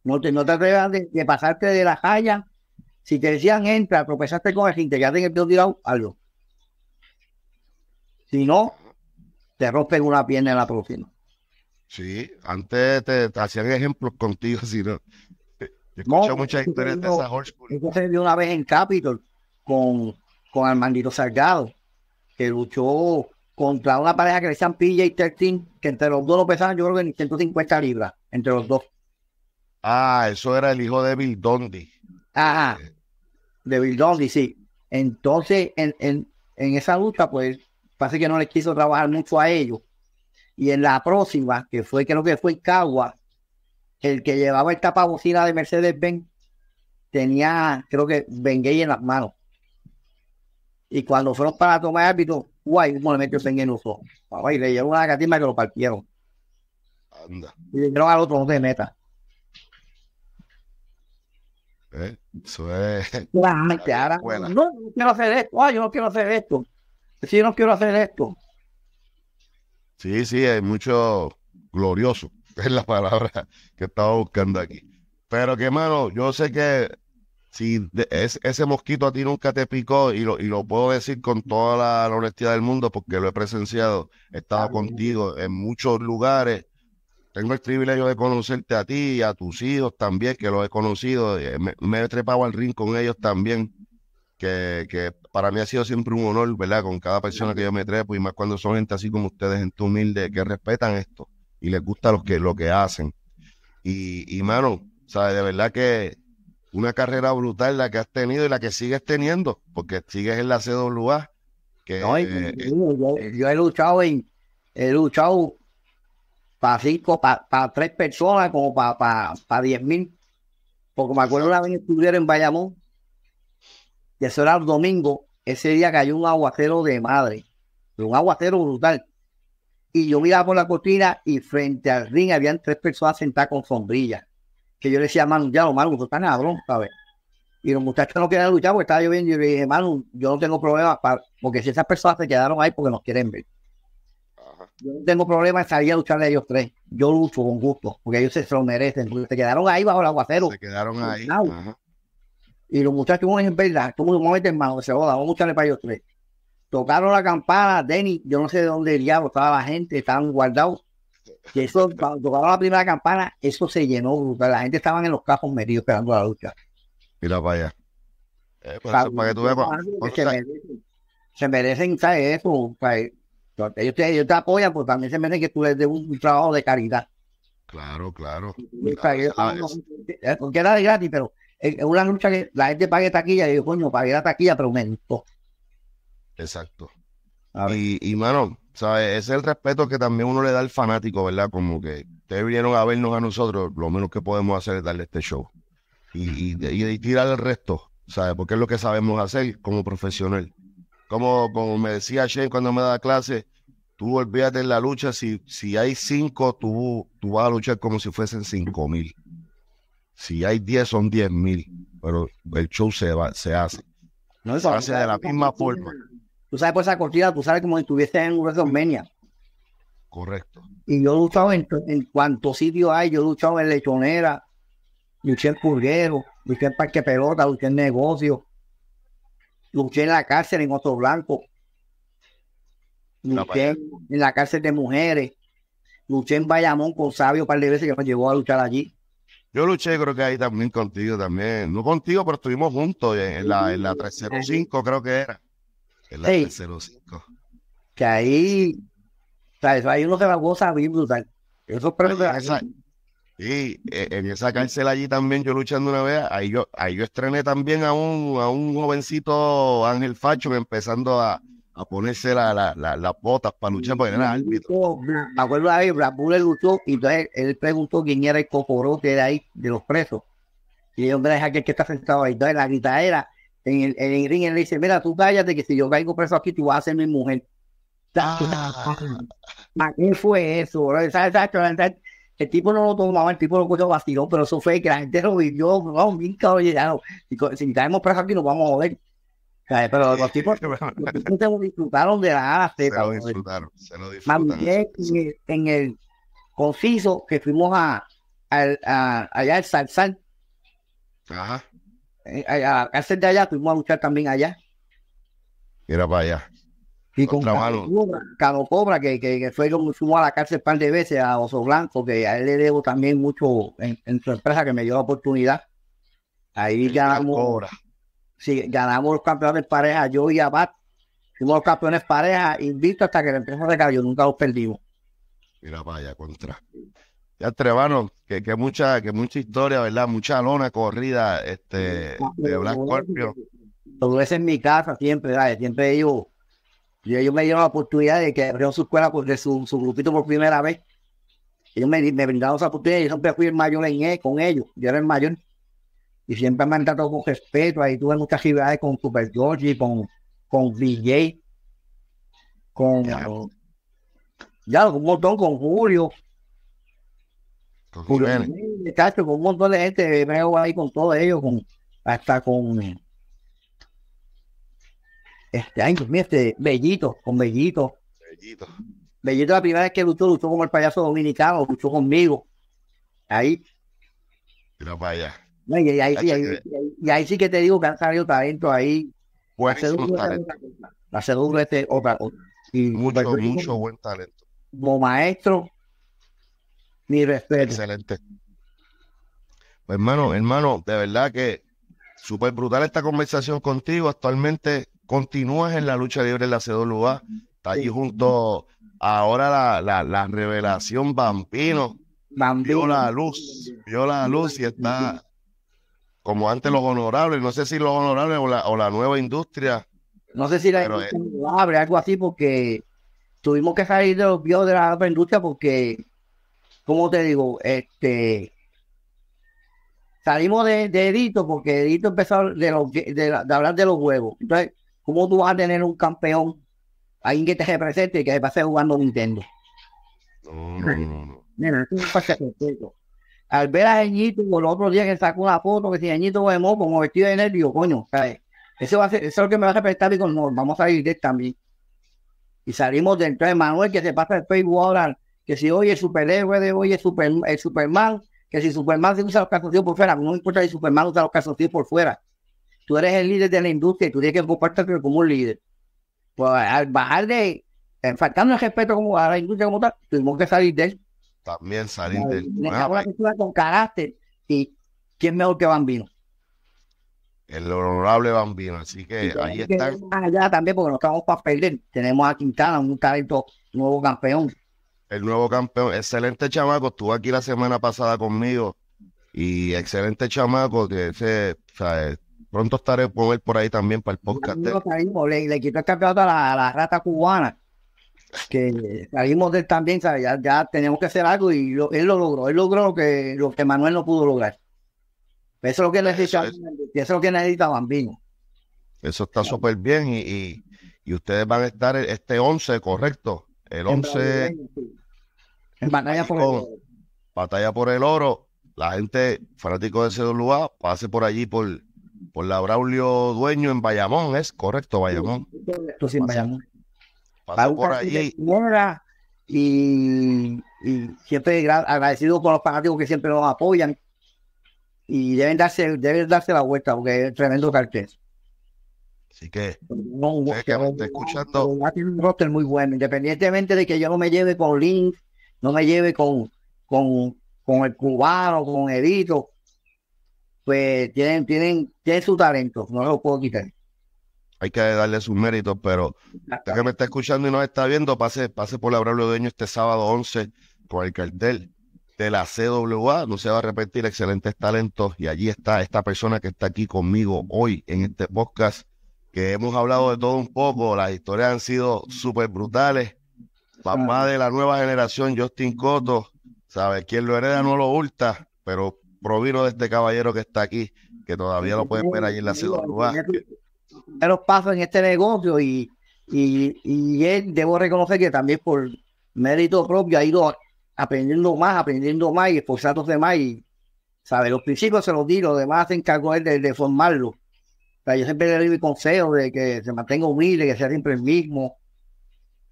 no te, no te atrevas de, pasarte de la jaya. Si te decían entra, tropezaste con el gente, ya en el pie tirado, algo. Si no, te rompen una pierna en la próxima. Sí, antes te, hacían ejemplos contigo, si no. Yo muchas historias de horse se una vez en Capitol con, con Armandito Salgado, que luchó contra una pareja que le decían PJ 13, que entre los dos lo pesaban, yo creo que en 150 libras, entre los dos. Ah, eso era el hijo de Bill Dondi. Ah, ah eh, de Bill Dondi, sí. Entonces, en, esa lucha, pues, parece que no les quiso trabajar mucho a ellos. Y en la próxima, que fue, creo que fue Cagua, el que llevaba el tapabocina de Mercedes-Benz, tenía, creo que, Bengay en las manos. Y cuando fueron para tomar árbitro, guay, uno le metió Bengay en los ojos. Y le dieron una catima que lo partieron. Anda. Y dieron al otro, no te metas. ¿Eh? Eso es. No, quiero hacer esto. yo no quiero hacer esto. si yo no quiero hacer esto. Sí, sí, es mucho glorioso. Es la palabra que estaba buscando aquí. Pero que, malo yo sé que si ese mosquito a ti nunca te picó, y lo, y lo puedo decir con toda la, honestidad del mundo, porque lo he presenciado, he estado contigo en muchos lugares tengo el privilegio de conocerte a ti y a tus hijos también, que los he conocido, eh, me, he trepado al ring con ellos también, que, para mí ha sido siempre un honor, ¿verdad? Con cada persona que yo me trepo y más cuando son gente así como ustedes, gente humilde, que respetan esto y les gusta lo que, lo que hacen. Y, mano, ¿sabes? De verdad que una carrera brutal la que has tenido y la que sigues teniendo, porque sigues en la CWA. Que, eh, yo, yo, he luchado en, he luchado para cinco, para, tres personas, como para, diez mil. Porque me acuerdo una vez estuvieron en Bayamón, y eso era el domingo, ese día cayó un aguacero de madre, un aguacero brutal. Y yo miraba por la cortina y frente al ring habían tres personas sentadas con sombrillas. Que yo le decía, Manu, ya lo malo, tú estás cabrón, ¿sabes? Y los muchachos no querían luchar porque estaba lloviendo. Y yo le dije, Manu, yo no tengo problema porque si esas personas se quedaron ahí porque nos quieren ver yo no tengo problema en salir a luchar de ellos tres. Yo lucho con gusto, porque ellos se lo merecen, se quedaron ahí bajo el aguacero. Se quedaron ahí. Y los muchachos, en verdad, como un momento mano, se joda, vamos a lucharle para ellos tres. Tocaron la campana, Denny, yo no sé de dónde el diablo estaba la gente, estaban guardados. Y eso, tocaron la primera campana, eso se llenó La gente estaba en los cajos metidos esperando la lucha. Mira para allá. Eh, pues, para que tú veas. Se, merecen, se merecen ¿sabes? eso. Ellos te, te apoyan, pues también se merecen que tú les des un, trabajo de caridad. Claro, claro. Eh, porque era de gratis, pero es una lucha que la gente pague taquilla y yo, coño, pagué la taquilla, pero me Exacto. Y, mano, ¿sabes? Ese es el respeto que también uno le da al fanático, ¿verdad? Como que ustedes vinieron a vernos a nosotros, lo menos que podemos hacer es darle este show y, y tirar el resto, ¿sabes? Porque es lo que sabemos hacer como profesional como, me decía Shane cuando me daba clase, tú olvídate en la lucha, si, si hay cinco, tú, tú vas a luchar como si fuesen cinco mil. Si hay diez, son diez mil. Pero el show se, va, se hace. No, se hace de la misma forma. Tú sabes por esa cortina, tú sabes como si estuviese en WrestleMania. Correcto. Y yo he luchado en, en cuantos sitios hay, yo he luchado en Lechonera, luché en Purguero, luché en Parque Pelota, luché en Negocio, Luché en la cárcel en Otro Blanco. Luché pues. en la cárcel de mujeres. Luché en Bayamón con Sabio un par de veces que me llevó a luchar allí. Yo luché, creo que ahí también contigo, también. No contigo, pero estuvimos juntos en, la, 305, creo que era. En la 305. Que ahí, o ahí uno se la goza bien brutal. Eso, es Sí, e, en esa cárcel allí también yo luchando una vez, ahí yo, ahí yo estrené también a un, a un jovencito Ángel Facho empezando a, a ponerse las botas para luchar porque era árbitro. Me acuerdo ahí, Puller luchó y entonces él preguntó quién era el cocorote que ahí de los presos. Y el hombre es aquel que está sentado ahí. Entonces la gritadera en el, en el ring, él le dice, mira, tú cállate que si yo caigo preso aquí, tú vas a ser mi mujer. ¿Qué ah. fue eso? El tipo no lo tomaba, el tipo lo cogió vaciló, pero eso fue que la gente lo vivió, vamos, bien caballero. Y si caemos presos aquí nos vamos a joder. Pero los tipos, disfrutaron de la A Se lo disfrutaron, se Más en el, conciso que fuimos a, a allá al Salsal. Ajá. Eh, a, de allá, fuimos a luchar también allá. Era para allá. Y con Cano Cobra, que, que, que, fue sumo a la cárcel un par de veces a Oso Blanco, que a él le debo también mucho en, su empresa que me dio la oportunidad. Ahí ganamos. Sí, ganamos los campeones pareja, yo y Abad. Fuimos los campeones pareja, visto hasta que la empresa yo nunca los perdimos. Mira, vaya, contra. Ya, Trevano, que, mucha, que mucha historia, ¿verdad? Mucha lona corrida este, de Black Corpio Todo eso en mi casa siempre, Siempre ellos y ellos me dieron la oportunidad de que abrió su escuela, de su, grupito por primera vez. Ellos me, me brindaron esa oportunidad. Yo siempre fui el mayor en él, e, con ellos. Yo era el mayor. Y siempre me han tratado con respeto. Ahí tuve muchas actividades con Super Georgie, con, con DJ, con. Ya, un montón, con Julio. Con Julio, con un montón de gente. Me veo ahí con todos ellos, con, hasta con este año, mira, este Bellito, con Bellito. Bellito. Bellito la primera vez que luchó, luchó con el payaso dominicano, luchó conmigo. Ahí. Mira para allá. No, y, ahí, y, y, ahí, sí que te digo que han salido talento ahí. Pues ser un talento. este, otra mucho, mucho buen talento. Como maestro, mi respeto. Excelente. Pues hermano, hermano, de verdad que súper brutal esta conversación contigo. Actualmente continúas en la lucha libre en la CWA, está allí junto ahora la, la, revelación Vampino. Vio la luz, vio la luz y está como antes los honorables, no sé si los honorables o la, o la nueva industria. No sé si la industria abre algo así, porque tuvimos que salir de los de la nueva industria porque, como te digo, este salimos de, Edito porque Edito empezó de, de, hablar de los huevos. Entonces, ¿Cómo tú vas a tener un campeón, alguien que te represente y que se pase jugando Nintendo? No, no, no. Al ver a Eñito el otro día que sacó una foto, que si de vemos como vestido de nervio, coño, Eso, va a ser, eso es lo que me va a representar y no, vamos a ir de también. Y salimos dentro de Manuel, que se pasa el Facebook ahora, que si hoy el superhéroe de hoy es super, el Superman, que si Superman se usa los calzoncillos por fuera, no importa si Superman usa los calzoncillos por fuera tú eres el líder de la industria y tú tienes que comportarte como un líder. Pues al bajar de, eh, faltando el respeto como a la industria como tal, tuvimos que salir de él. También salir de él. Eh". con carácter y quién mejor que Bambino. El honorable Bambino, así que ahí está. Allá también, porque no estamos para perder. Tenemos a Quintana, un talento nuevo campeón. El nuevo campeón, excelente chamaco. Estuvo aquí la semana pasada conmigo y excelente chamaco que ese, o Pronto estaré por por ahí también para el podcast. le, le, quitó el campeonato a la, rata cubana. Que salimos de él también, Ya, tenemos que hacer algo y él lo logró. Él logró lo que, lo que Manuel no pudo lograr. Eso es lo que necesita, eso, es... es lo que necesita Bambino. Eso está súper bien y, ustedes van a estar e, este 11, correcto. El 11. batalla por el oro. La gente fanático de ese lugar, pase por allí por por la Braulio Dueño en Bayamón, es correcto, Bayamón. Correcto, sí, Bayamón. por allí. Y, siempre agradecido por los fanáticos que siempre nos apoyan. Y deben darse, deben darse la vuelta porque es tremendo cartel. Así que, escuchando. un roster muy bueno, independientemente de que yo no me lleve con Link, no me lleve con, con, con el cubano, con Edito, pues tienen, tienen, tienen su talento, no lo puedo quitar. Hay que darle sus méritos, pero ah. usted que me está escuchando y nos está viendo, pase, pase por la de Dueño este sábado 11 con el cartel de la CWA. No se va a repetir excelentes talentos. Y allí está esta persona que está aquí conmigo hoy en este podcast, que hemos hablado de todo un poco. Las historias han sido súper brutales. Papá ah. de la nueva generación, Justin Cotto, ¿sabes? quién lo hereda no lo hurta, pero provino de este caballero que está aquí, que todavía lo pueden ver allí en la ciudad urbana. Los pasos en este negocio y, él, debo reconocer que también por mérito propio ha ido aprendiendo más, aprendiendo más y esforzándose más y, sabe, Los principios se los di, los demás se encargó él de, formarlo. yo siempre le doy consejo de que se mantenga humilde, que sea siempre el mismo,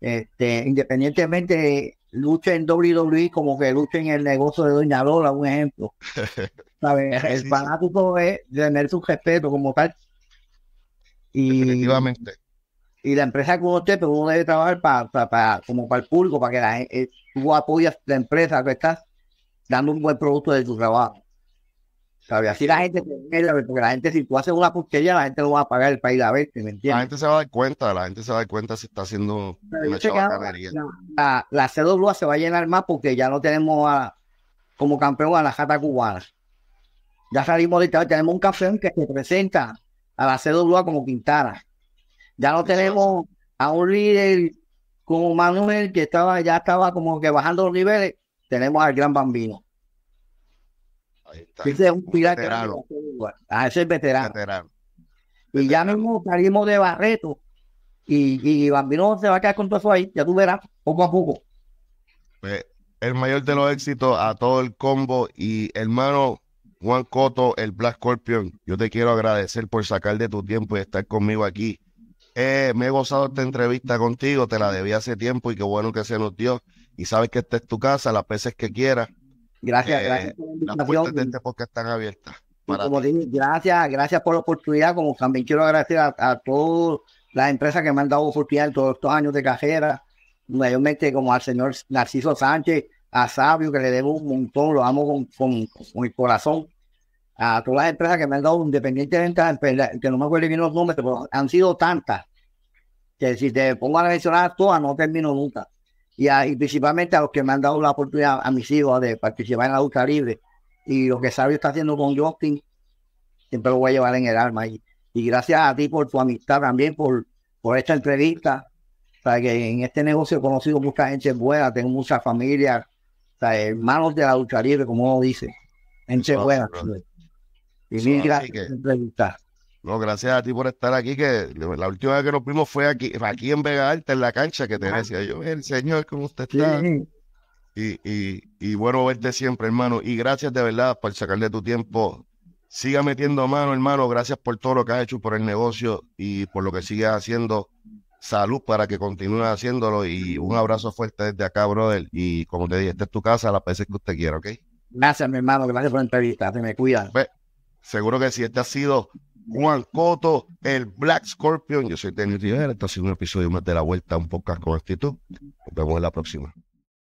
este, independientemente lucha en WWE como que lucha en el negocio de Doña Lola, un ejemplo. ¿Sabes? El es tener su respeto como tal. Y, Definitivamente. Y la empresa como usted, pero pues, uno debe trabajar para, como para el público, para que la, eh, tú apoyas la empresa que estás dando un buen producto de tu trabajo. Así la gente porque la gente, si tú haces una porquería, la gente lo va a pagar el país a ver ¿me entiendes? La gente se va a dar cuenta, la gente se va a dar cuenta si está haciendo una La, la, se va a llenar más porque ya no tenemos a, como campeón a la jata cubana. Ya salimos de tenemos un campeón que se presenta a la C2 como Quintana. Ya no tenemos a un líder como Manuel que estaba, ya estaba como que bajando los niveles. Tenemos al gran bambino. Ese es un pirata ah, ese es veterano. Y ya mismo salimos de Barreto y, y Bambino se va a quedar con todo eso ahí, ya tú verás, poco a poco. Pues, el mayor de los éxitos a todo el combo y hermano Juan Coto, el Black Scorpion, yo te quiero agradecer por sacar de tu tiempo y estar conmigo aquí. Eh, me he gozado esta entrevista contigo, te la debí hace tiempo y qué bueno que se nos dio. Y sabes que esta es tu casa, las veces que quieras, Gracias, eh, gracias por la este abiertas. como gracias, gracias por la oportunidad. Como también quiero agradecer a, todas las empresas que me han dado oportunidad en todos estos años de cajera, mayormente como al señor Narciso Sánchez, a Sabio, que le debo un montón, lo amo con, con, el corazón. A todas las empresas que me han dado, independientemente de que no me acuerdo bien los nombres, pero han sido tantas que si te pongo a mencionar todas, no termino nunca y, principalmente a los que me han dado la oportunidad, a mis hijos, de participar en la lucha libre. Y lo que Sabio está haciendo con Justin, siempre lo voy a llevar en el alma. Y, gracias a ti por tu amistad también, por, por esta entrevista. Para que en este negocio he conocido mucha gente buena, tengo mucha familia, hermanos de la lucha libre, como uno dice, gente buena. Y mil gracias por entrevista. No, gracias a ti por estar aquí, que la última vez que nos vimos fue aquí, aquí en Vega Alta, en la cancha, que te ah. decía yo, el señor, ¿cómo usted está? Y, bueno verte siempre, hermano. Y gracias de verdad por sacarle tu tiempo. Siga metiendo mano, hermano. Gracias por todo lo que has hecho por el negocio y por lo que sigues haciendo. Salud para que continúes haciéndolo. Y un abrazo fuerte desde acá, brother. Y como te dije, esta es tu casa la veces que usted quiera, ¿ok? Gracias, mi hermano. Gracias por la entrevista. Se me cuida. seguro que si Este ha sido Juan Coto, el Black Scorpion. Yo soy Daniel Rivera. Esto ha sido un episodio más de la vuelta, un poco con actitud. Nos vemos en la próxima.